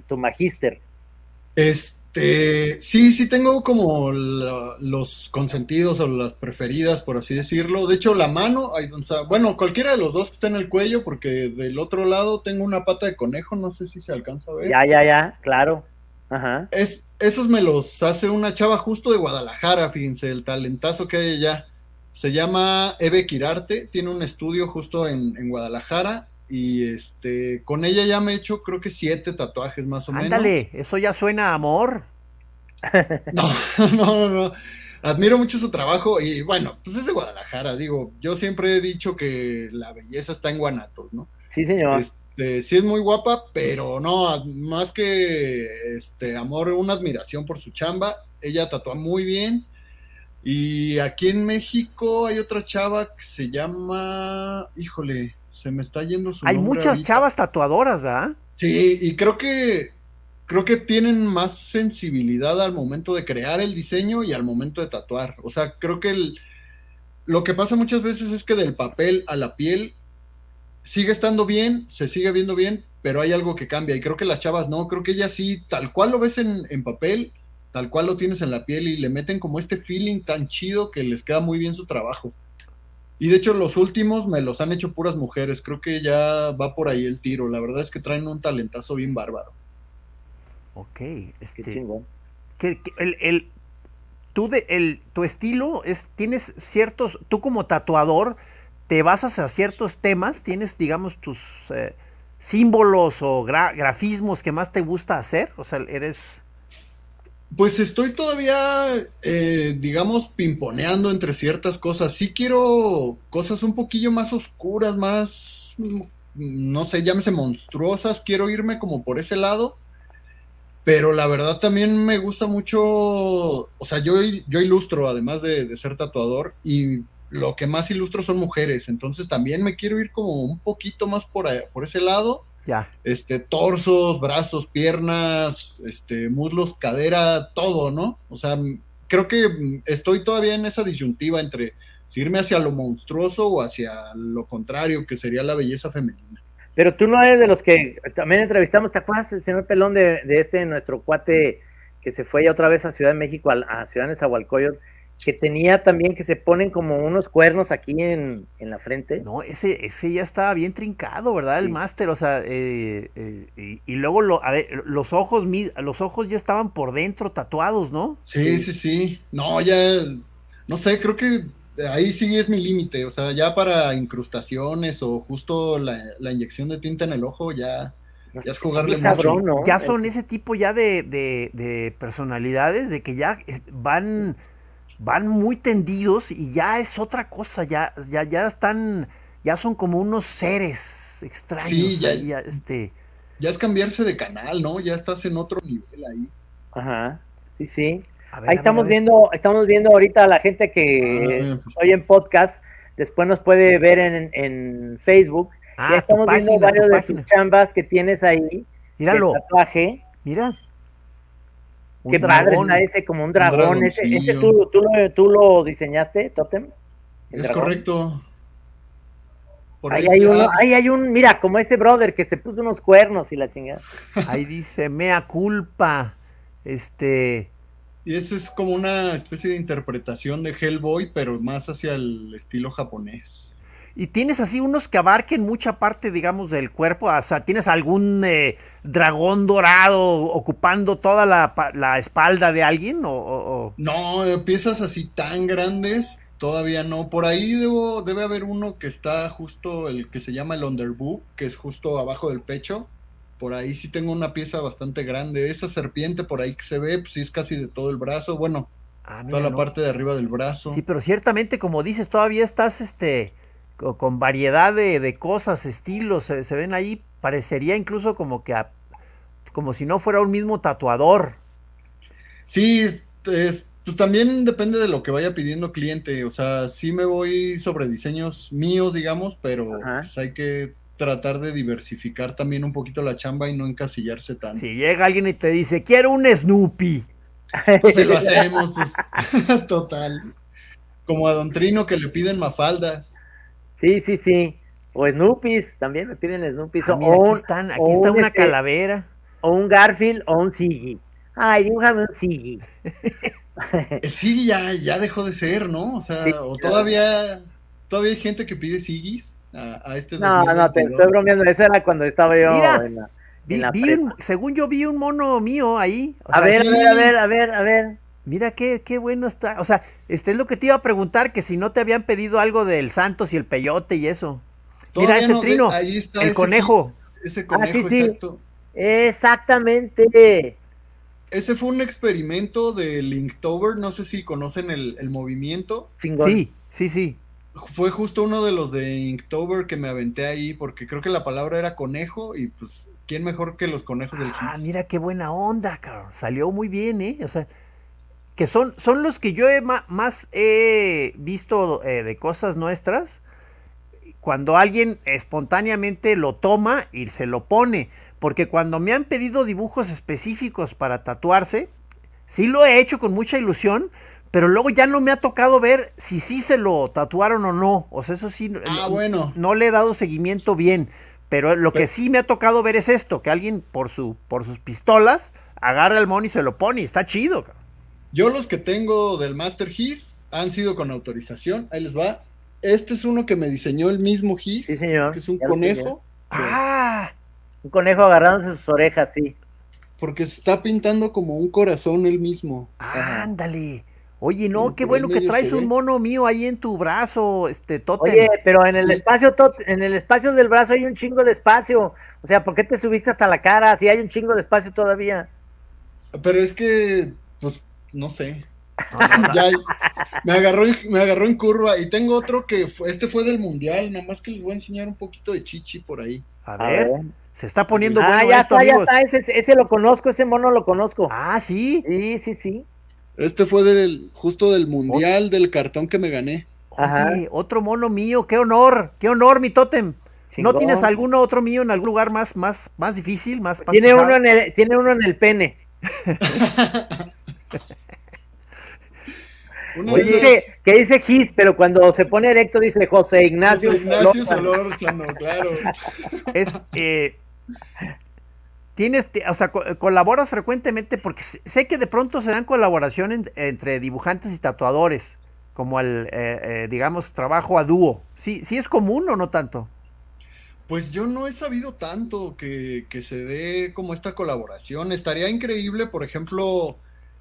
tu magíster. Este, sí, sí tengo como los consentidos o las preferidas, por así decirlo. De hecho, la mano, hay, bueno, cualquiera de los dos que está en el cuello, porque del otro lado tengo una pata de conejo, no sé si se alcanza a ver. Ya, ya, ya, claro. Es, esos me los hace una chava justo de Guadalajara, fíjense, el talentazo que hay allá. Se llama Eve Quirarte, tiene un estudio justo en, Guadalajara y este, con ella ya me he hecho creo que siete tatuajes más o menos. Ándale, eso ya suena a amor. No, no, no, Admiro mucho su trabajo y bueno, pues es de Guadalajara, digo, yo siempre he dicho que la belleza está en Guanatos, ¿no? Sí, señor. Este, este, sí es muy guapa, pero no, más que este amor, una admiración por su chamba. Ella tatúa muy bien. Y aquí en México hay otra chava que se llama, híjole, se me está yendo su nombre Hay muchas chavas tatuadoras, ¿verdad? Sí, y creo que creo que tienen más sensibilidad al momento de crear el diseño y al momento de tatuar. O sea, creo que lo que pasa muchas veces es que del papel a la piel sigue estando bien, se sigue viendo bien, pero hay algo que cambia. Y creo que las chavas no, creo que ellas sí, tal cual lo ves en, papel, tal cual lo tienes en la piel y le meten como este feeling tan chido que les queda muy bien su trabajo. Y de hecho los últimos me los han hecho puras mujeres, creo que ya va por ahí el tiro. La verdad es que traen un talentazo bien bárbaro. Ok, es que chingón. Que, el, el, tú de, el, tu estilo es, tienes ciertos, tú como tatuador, te basas a ciertos temas, tienes, digamos, tus eh, símbolos o grafismos que más te gusta hacer, o sea, eres... Pues estoy todavía, eh, digamos, pimponeando entre ciertas cosas. Sí quiero cosas un poquillo más oscuras, más, mm, no sé, llámese monstruosas. Quiero irme como por ese lado. Pero la verdad también me gusta mucho, o sea, yo, yo ilustro, además de, de ser tatuador, y lo que más ilustro son mujeres, entonces también me quiero ir como un poquito más por, por ese lado. Ya. Este, torsos, brazos, piernas, este, muslos, cadera, todo, ¿no? O sea, creo que estoy todavía en esa disyuntiva entre si irme hacia lo monstruoso o hacia lo contrario, que sería la belleza femenina. Pero tú no eres de los que también entrevistamos, ¿te acuerdas el señor Pelón de, este, nuestro cuate que se fue ya otra vez a Ciudad de México, a, Ciudad de que tenía también que se ponen como unos cuernos aquí en, en la frente. No, ese, ese ya estaba bien trincado, ¿verdad? El máster, o sea, eh, eh, y, luego lo, a ver, los ojos, los ojos ya estaban por dentro tatuados, ¿no? Sí, sí, sí, No, ya, no sé, creo que ahí sí es mi límite, o sea, ya para incrustaciones o justo la, inyección de tinta en el ojo, ya... Ya es jugarle sí, Ya son ese tipo ya de, de personalidades de que ya eh, van van muy tendidos y ya es otra cosa, ya, ya, ya están, ya son como unos seres extraños. Sí, ya, este... ya es cambiarse de canal, ¿no? Ya estás en otro nivel ahí. Ajá, sí, sí. ahí estamos viendo, estamos viendo ahorita a la gente que ah, pues en podcast, después nos puede ver en, Facebook. Ah, ya estamos viendo varios de sus chambas que tienes ahí. Míralo. El Mira. Qué padre está ese, como un dragón. ese, ese tú, tú, lo, diseñaste, Totem. Es correcto. Ahí hay, ahí hay un, mira, como ese brother que se puso unos cuernos y la chingada. Ahí dice, mea culpa. Este. Y ese es como una especie de interpretación de Hellboy, pero más hacia el estilo japonés y tienes así unos que abarquen mucha parte, digamos, del cuerpo. O sea, tienes algún eh, dragón dorado ocupando toda la, espalda de alguien. ¿O, No, piezas así tan grandes. Todavía no, por ahí debo, debe haber uno que está justo, el que se llama el underbook, que es justo abajo del pecho. Por ahí sí tengo una pieza bastante grande. Esa serpiente por ahí que se ve, pues sí es casi de todo el brazo. Bueno, ah, toda la parte de arriba del brazo. Sí, pero ciertamente, como dices, todavía estás este con variedad de, cosas, estilos, se, ven ahí, parecería incluso como que como si no fuera un mismo tatuador. Sí, pues también depende de lo que vaya pidiendo cliente, o sea, sí me voy sobre diseños míos, digamos, pero pues hay que tratar de diversificar también un poquito la chamba y no encasillarse tanto. Si llega alguien y te dice, quiero un Snoopy. Pues lo hacemos, pues, total. Como a Don Trino que le piden mafaldas. Sí, sí, sí. O Snoopys, también me piden Snoopys. o aquí están, aquí está una este, calavera. O un Garfield o un Siggy. Ay, dibujame un Siggy. el Siggy ya, ya, dejó de ser, ¿no? O sea, o todavía, todavía hay gente que pide Siggys a, este. No, no, te estoy bromeando. Esa era cuando estaba yo en la. vi, un, según yo vi un mono mío ahí. a ver, a ver, a ver, a ver, a ver. Mira qué, qué bueno está. O sea, este es lo que te iba a preguntar, que si no te habían pedido algo del Santos y el peyote y eso. Mira ese trino, el conejo. Ese conejo, ah, exacto. Exactamente. Ese fue un experimento de Inktober, no sé si conocen el, movimiento. Sí, sí, sí. Fue justo uno de los de Inktober que me aventé ahí porque creo que la palabra era conejo y pues, ¿quién mejor que los conejos del Ah, mira qué buena onda, cabrón. Salió muy bien, ¿eh? O sea, que son, son los que yo más he visto eh, de cosas nuestras, cuando alguien espontáneamente lo toma y se lo pone. Porque cuando me han pedido dibujos específicos para tatuarse, sí lo he hecho con mucha ilusión, pero luego ya no me ha tocado ver si sí se lo tatuaron o no. O sea, eso sí, ah, no le he dado seguimiento bien. Pero lo que sí me ha tocado ver es esto, que alguien por, su, por sus pistolas agarra el mono y se lo pone y está chido. Yo los que tengo del Master His han sido con autorización. Ahí les va. Este es uno que me diseñó el mismo His. Sí, señor. Que es un conejo. Ah, un conejo agarrándose sus orejas, sí. Porque se está pintando como un corazón él mismo. Ah, ándale. Oye, no, qué bueno que traes un mono mío ahí en tu brazo, este Totem. Oye, pero en el espacio espacio en el espacio del brazo hay un chingo de espacio. O sea, ¿por qué te subiste hasta la cara si hay un chingo de espacio todavía? Pero es que pues no sé. me, agarró, me agarró en curva. Y tengo otro que este fue del mundial, nada más que les voy a enseñar un poquito de chichi por ahí. A ver. Se está poniendo ah, ya está, Ya está. Ese, lo conozco, ese mono lo conozco. Ah, sí. Sí, sí, sí. Este fue del, justo del mundial, del cartón que me gané. otro mono mío, qué honor, qué honor, mi tótem. ¿No tienes alguno otro mío en algún lugar más, más, más difícil? Más, tiene, uno en el, tiene uno en el pene. Oye, dice, que dice Gis, pero cuando se pone erecto dice José Ignacio. José Ignacio Solórzano, claro. Es, eh, tienes, o sea, colaboras frecuentemente porque sé que de pronto se dan colaboraciones entre dibujantes y tatuadores, como el, eh, eh, digamos, trabajo a dúo. ¿Sí, ¿Sí es común o no tanto? Pues yo no he sabido tanto que, que se dé como esta colaboración. Estaría increíble, por ejemplo,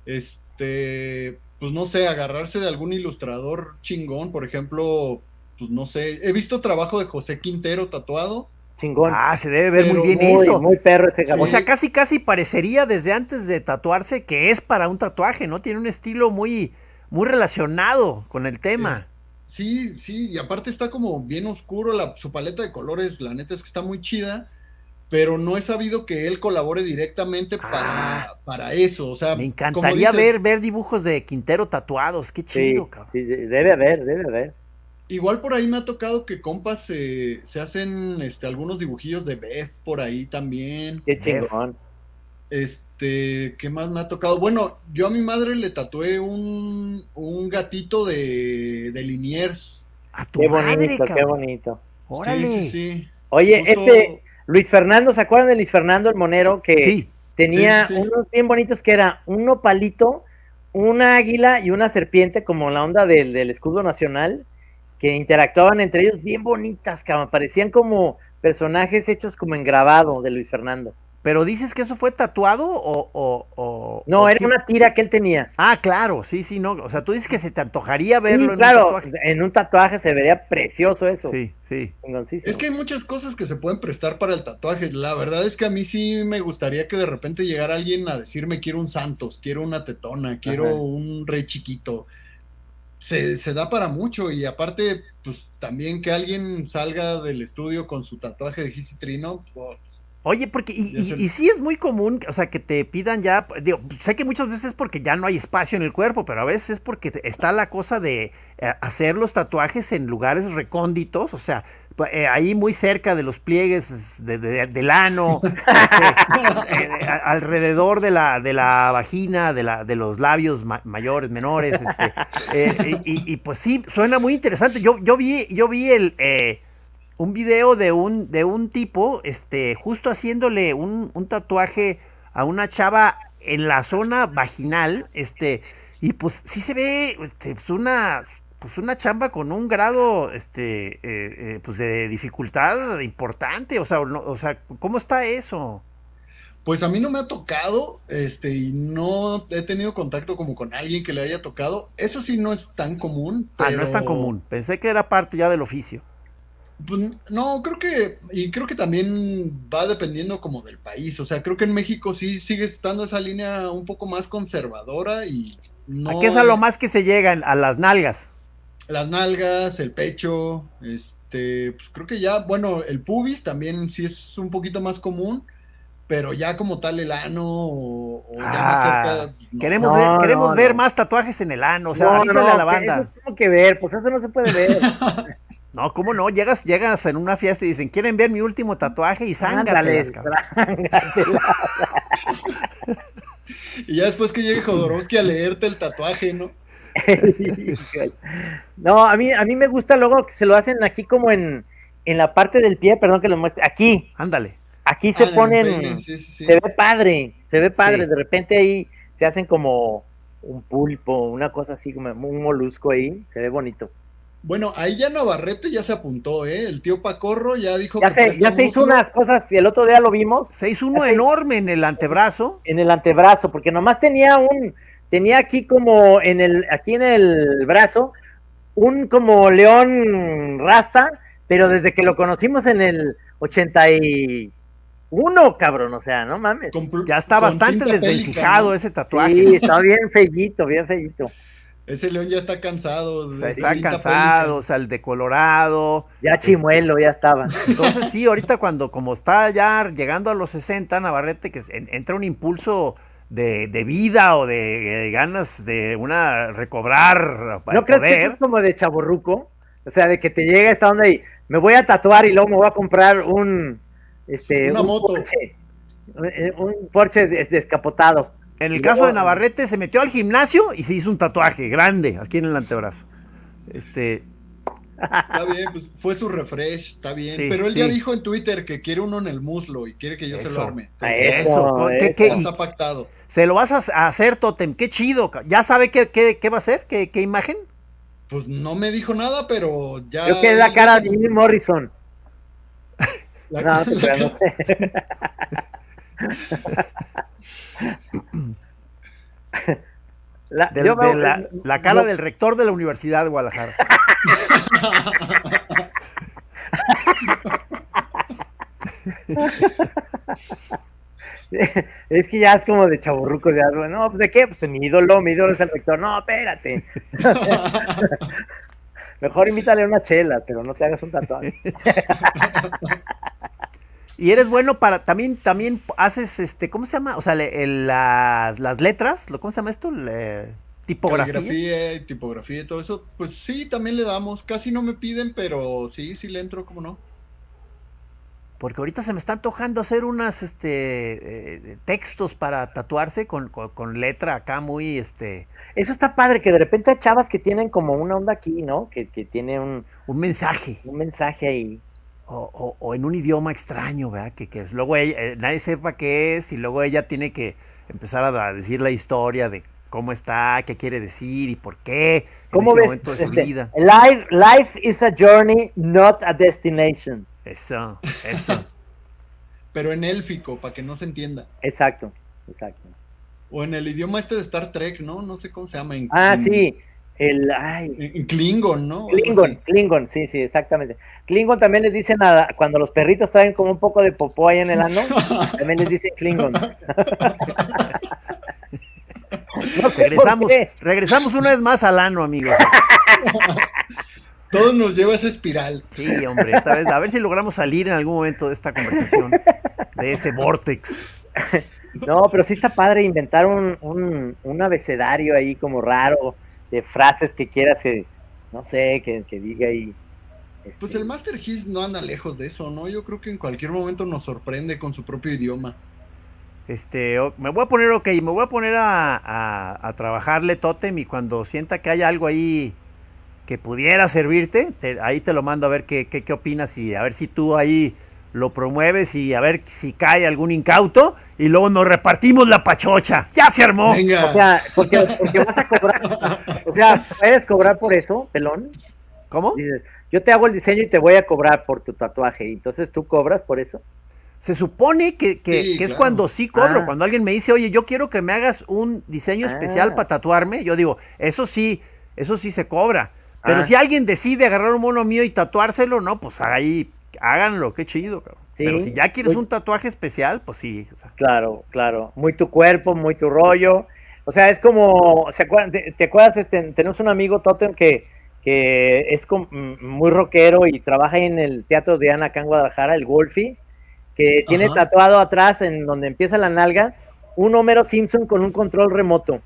este pues no sé, agarrarse de algún ilustrador chingón, por ejemplo, pues no sé, he visto trabajo de José Quintero tatuado. Chingón. Ah, se debe ver muy bien eso. Muy perro O sea, casi casi parecería desde antes de tatuarse que es para un tatuaje, ¿no? Tiene un estilo muy, muy relacionado con el tema. sí, sí, y aparte está como bien oscuro, su paleta de colores, la neta es que está muy chida pero no he sabido que él colabore directamente ah. para, para eso. O sea, me encantaría ver, ver dibujos de Quintero tatuados, qué chido, cabrón. debe haber, debe haber. Igual por ahí me ha tocado que compas se, se hacen este, algunos dibujillos de Beth por ahí también. Qué chingón. Este, ¿qué más me ha tocado? Bueno, yo a mi madre le tatué un, gatito de, de Liniers. qué bonito, qué bonito. Sí, sí, sí. Oye, este, Luis Fernando, ¿se acuerdan de Luis Fernando el Monero? Que tenía unos bien bonitos que era un opalito, una águila y una serpiente, como la onda del, escudo nacional, que interactuaban entre ellos bien bonitas, que Parecían como personajes hechos como en grabado de Luis Fernando. Pero dices que eso fue tatuado o. no, era una tira que él tenía. Ah, claro, sí, sí, no. O sea, tú dices que se te antojaría verlo en un tatuaje. En un tatuaje se vería precioso eso. Sí, sí. Es que hay muchas cosas que se pueden prestar para el tatuaje. La verdad es que a mí sí me gustaría que de repente llegara alguien a decirme: quiero un Santos, quiero una tetona, quiero un rey chiquito. Se, se, da para mucho y aparte, pues también que alguien salga del estudio con su tatuaje de Gisitrino, pues Oye, porque, y, sí es muy común, o sea, que te pidan ya, sé que muchas veces es porque ya no hay espacio en el cuerpo, pero a veces es porque está la cosa de eh, hacer los tatuajes en lugares recónditos, o sea, eh, ahí muy cerca de los pliegues del ano, este, eh, alrededor de la, de la vagina, de, la, de los labios mayores, menores, este, y, y, pues sí, suena muy interesante. Yo, yo vi, yo vi el un video de un, de un tipo, este, justo haciéndole un, un tatuaje a una chava en la zona vaginal, este, y pues sí se ve este, pues una, pues una chamba con un grado, este, eh, eh, pues de dificultad importante, o sea, o sea, ¿cómo está eso? Pues a mí no me ha tocado, este, y no he tenido contacto como con alguien que le haya tocado. Eso sí no es tan común. Ah, no es tan común. Pensé que era parte ya del oficio. Pues, no, creo que, y creo que también va dependiendo como del país, o sea, creo que en México sí sigue estando esa línea un poco más conservadora y ¿A qué es a lo más que se llegan? A las nalgas. Las nalgas, el pecho, este, pues creo que ya, bueno, el pubis también sí es un poquito más común, pero ya como tal el ano o, ah, pues, Queremos, ver, queremos ver más tatuajes en el ano, o sea, la que ver, pues eso no se puede ver. No, ¿cómo no? Llegas, llegas en una fiesta y dicen, ¿quieren ver mi último tatuaje? Y y ya después que llegue Jodorowsky a leerte el tatuaje, ¿no? no, a mí, a mí me gusta luego que se lo hacen aquí como en, en la parte del pie, perdón que lo muestre, aquí. Ándale. Aquí se ponen, se ve padre, se ve padre, de repente ahí se hacen como un pulpo, una cosa así, como un molusco ahí, se ve bonito. Bueno, ahí ya Navarrete ya se apuntó, ¿eh? El tío Pacorro ya dijo ya que. Se, ya se hizo unas cosas, y el otro día lo vimos. Se hizo uno enorme en el antebrazo. En el antebrazo, porque nomás tenía un. Tenía aquí como en el, aquí en el brazo, un como león rasta, pero desde que lo conocimos en el 81, cabrón, o sea, no mames. ya está bastante desvencijado ese tatuaje. Sí, está bien fellito, bien fellito. Ese león ya está cansado. está cansado, o sea, el de Colorado. Ya este, chimuelo, ya estaba. Entonces sí, ahorita cuando, como está ya llegando a los 60, Navarrete, que entra un impulso de, vida o de, ganas de una recobrar. Eh, ¿No crees que es como de chaborruco? O sea, de que te llega esta onda y me voy a tatuar y luego me voy a comprar un... Este, una un Porsche, eh, un Porsche descapotado. En el caso de oh. Navarrete, se metió al gimnasio y se hizo un tatuaje grande aquí en el antebrazo. Este. Está bien, pues fue su refresh, está bien. pero él ya dijo en Twitter que quiere uno en el muslo y quiere que yo se lo arme. eso, ¿Qué, está pactado. Se lo vas a hacer, Totem, qué chido. ¿Ya sabe qué, va a ser? ¿Qué, imagen? Pues no me dijo nada, pero ya. Yo que la cara de Jim Morrison. La, no, La, cara del rector de la Universidad de Guadalajara. es que ya es como de chaburruco, algo. no, pues de qué, pues mi ídolo, mi ídolo es el rector, no, espérate. Mejor invítale una chela, pero no te hagas un tatuaje. Y eres bueno para, también, también haces, este, ¿cómo se llama? O sea, las, letras, ¿cómo se llama esto? tipografía. tipografía y todo eso. Pues sí, también le damos. Casi no me piden, pero sí, sí le entro, ¿cómo no? Porque ahorita se me está antojando hacer unas, este, eh, textos para tatuarse con, letra acá muy, este... Eso está padre, que de repente hay chavas que tienen como una onda aquí, ¿no? Que, que tiene un... Un mensaje. Un mensaje ahí o, en un idioma extraño, ¿verdad? Que, luego eh, nadie sepa qué es y luego ella tiene que empezar a decir la historia de cómo está, qué quiere decir y por qué en ese momento de su este, vida. Life, life is a journey, not a destination. Eso, eso. Pero en élfico, para que no se entienda. Exacto, exacto. O en el idioma este de Star Trek, ¿no? No sé cómo se llama. En, ah, sí. El, ay, eh, eh, Klingon, ¿no? Klingon, Klingon, sí, sí, exactamente. Klingon también les dice nada, cuando los perritos traen como un poco de popó ahí en el ano, también les dicen Klingon. regresamos, regresamos una vez más al ano, amigos. Todo nos lleva a esa espiral. Sí, hombre, esta vez, a ver si logramos salir en algún momento de esta conversación, de ese vortex. No, pero sí está padre inventar un, un, un abecedario ahí como raro de frases que quieras que, no sé, que, diga ahí Pues este, el Master His no anda lejos de eso, ¿no? Yo creo que en cualquier momento nos sorprende con su propio idioma. Este, me voy a poner, ok, me voy a poner a, a, trabajarle Totem y cuando sienta que hay algo ahí que pudiera servirte, ahí te lo mando a ver qué, qué, qué opinas y a ver si tú ahí lo promueves y a ver si cae algún incauto y luego nos repartimos la pachocha. Ya se armó. O sea, porque, vas a cobrar. O sea, puedes cobrar por eso, pelón. ¿Cómo? yo te hago el diseño y te voy a cobrar por tu tatuaje. Entonces tú cobras por eso. Se supone que, es cuando sí cobro, ah. cuando alguien me dice, oye, yo quiero que me hagas un diseño ah. especial para tatuarme, yo digo, eso sí, eso sí se cobra. Pero ah. si alguien decide agarrar un mono mío y tatuárselo, no, pues ahí háganlo, qué chido, cabrón. Pero si ya quieres un tatuaje especial, pues sí. Claro, claro. Muy tu cuerpo, muy tu rollo. O sea, es como, ¿se te, acuerdas? Este, tenemos un amigo, Totem, que, que es muy rockero y trabaja en el Teatro de Ana acá en Guadalajara, el Golfi, que tiene tatuado atrás, en donde empieza la nalga, un Homero Simpson con un control remoto.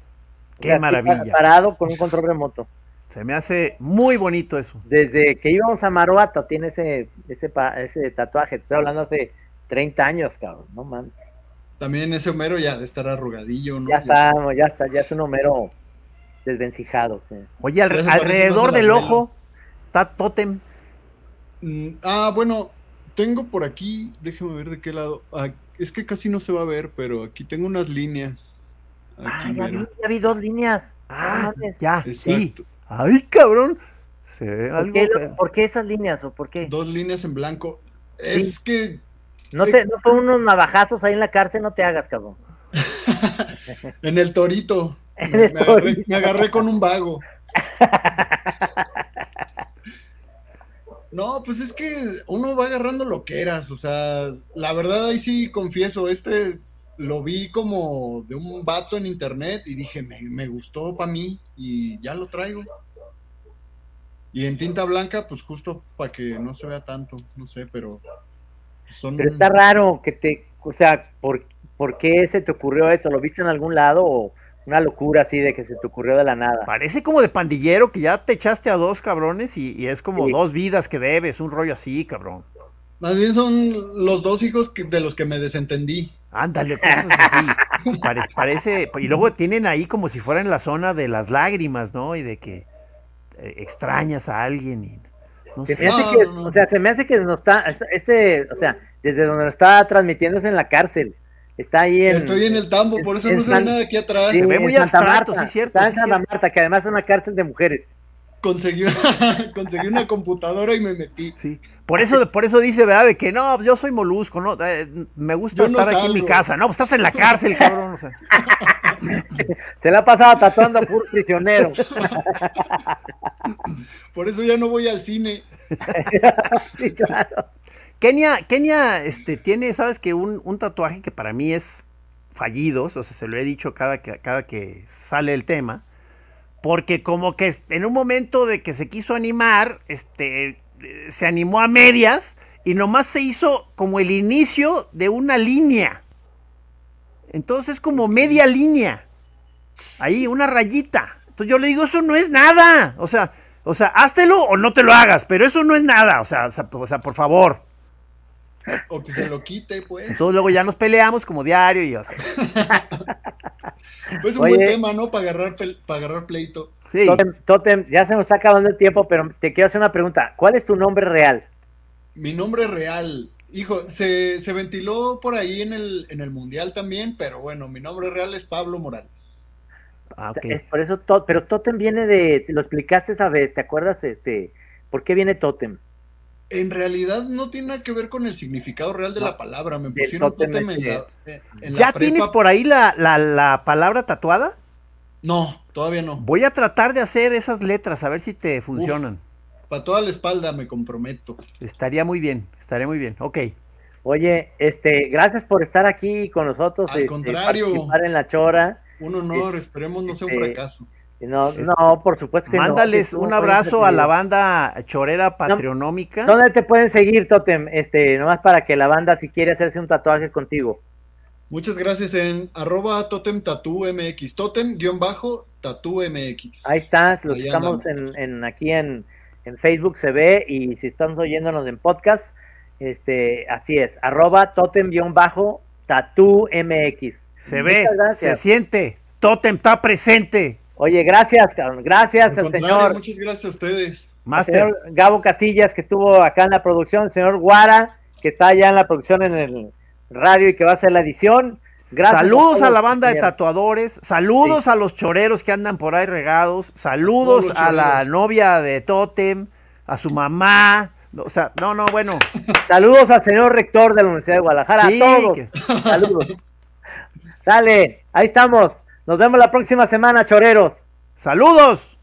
Qué maravilla. Parado con un control remoto. Se me hace muy bonito eso. Desde que íbamos a Maruato tiene ese, ese, ese tatuaje. estoy hablando hace 30 años, cabrón. No mames. También ese Homero ya estará estar arrugadillo, ¿no? Ya está, ya está, ya es un Homero desvencijado. Oye, alrededor del ojo está Totem. Mm, ah, bueno, tengo por aquí, déjeme ver de qué lado. Ah, es que casi no se va a ver, pero aquí tengo unas líneas. ah, ya vi, dos líneas. Ah, ya, sí. ¡Ay, cabrón! ¿Por, qué, esas líneas o por qué? Dos líneas en blanco. Es que. No, te, no fue unos navajazos ahí en la cárcel, no te hagas, cabrón. en el torito. me agarré con un vago. No, pues es que uno va agarrando lo que eras, o sea, la verdad ahí sí confieso, este lo vi como de un vato en internet y dije, me, gustó para mí y ya lo traigo. Y en tinta blanca, pues justo para que no se vea tanto, no sé, pero son... Pero está raro que te, o sea, ¿por, qué se te ocurrió eso? ¿Lo viste en algún lado o una locura así de que se te ocurrió de la nada? Parece como de pandillero que ya te echaste a dos cabrones y, es como dos vidas que debes, un rollo así, cabrón. Más bien son los dos hijos de los que me desentendí. Ándale, cosas así. Parece, parece, y luego tienen ahí como si fuera en la zona de las lágrimas, ¿no? Y de que eh, extrañas a alguien no sé. o sea, se me hace que no está, ese, o sea, desde donde lo está transmitiendo es en la cárcel. Está ahí en. Estoy en el tambo, por eso no se ve nada aquí atrás. Sí, se ve muy abstracto, sí, cierto. Está en Santa Marta, que además es una cárcel de mujeres conseguí una, una computadora y me metí. Sí. Por eso, por eso dice, ¿verdad? De que no, yo soy molusco, no, eh, me gusta estar aquí en mi casa. No, pues, estás en la cárcel, cabrón. O sea. Se la pasaba tatuando puro prisionero. Por eso ya no voy al cine. claro. Kenia, Kenia este, tiene, sabes que un, un, tatuaje que para mí es fallido. o sea, se lo he dicho cada que, cada que sale el tema porque como que en un momento de que se quiso animar, este, se animó a medias y nomás se hizo como el inicio de una línea. Entonces como media línea. Ahí, una rayita. Entonces yo le digo, eso no es nada. O sea, o sea, háztelo o no te lo hagas, pero eso no es nada. O sea, o sea, por favor. O que se lo quite, pues. Entonces luego ya nos peleamos como diario y o Pues un buen tema, ¿no? Para agarrar, para agarrar pleito. Sí. Totem, ya se nos está acabando el tiempo, pero te quiero hacer una pregunta. ¿Cuál es tu nombre real? Mi nombre real. Hijo, se, ventiló por ahí en el, en el Mundial también, pero bueno, mi nombre real es Pablo Morales. Ah, por eso, pero Totem viene de, lo explicaste esa vez, ¿te acuerdas? Este, ¿Por qué viene Totem? en realidad no tiene nada que ver con el significado real de la palabra. Me pusieron ¿Ya tienes por ahí la, la, palabra tatuada? No, todavía no. Voy a tratar de hacer esas letras, a ver si te funcionan. para toda la espalda, me comprometo. Estaría muy bien, estaría muy bien. Ok. Oye, este, gracias por estar aquí con nosotros. Al este, contrario. en la chora. Un honor, esperemos no sea un este, fracaso. No, no, por supuesto que no. Mándales un abrazo a la banda chorera patronómica ¿Dónde te pueden seguir, Totem? Este, nomás para que la banda, si quiere hacerse un tatuaje contigo. Muchas gracias en arroba totem tatu mx, totem tatu mx. Ahí estás, los estamos en, aquí en, Facebook, se ve, y si estamos oyéndonos en podcast, este, así es, arroba totem tatu mx. Se ve, se siente, totem está presente. Oye, gracias, Gracias al señor. Muchas gracias a ustedes. Master. Señor Gabo Casillas, que estuvo acá en la producción, el señor Guara, que está allá en la producción en el radio y que va a hacer la edición. Gracias saludos a, la banda de tatuadores, saludos a los choreros que andan por ahí regados, saludos a la novia de Totem, a su mamá. O sea, no, no, bueno. Saludos al señor rector de la Universidad de Guadalajara, sí, Saludos. Dale, ahí estamos. Nos vemos la próxima semana, choreros. Saludos.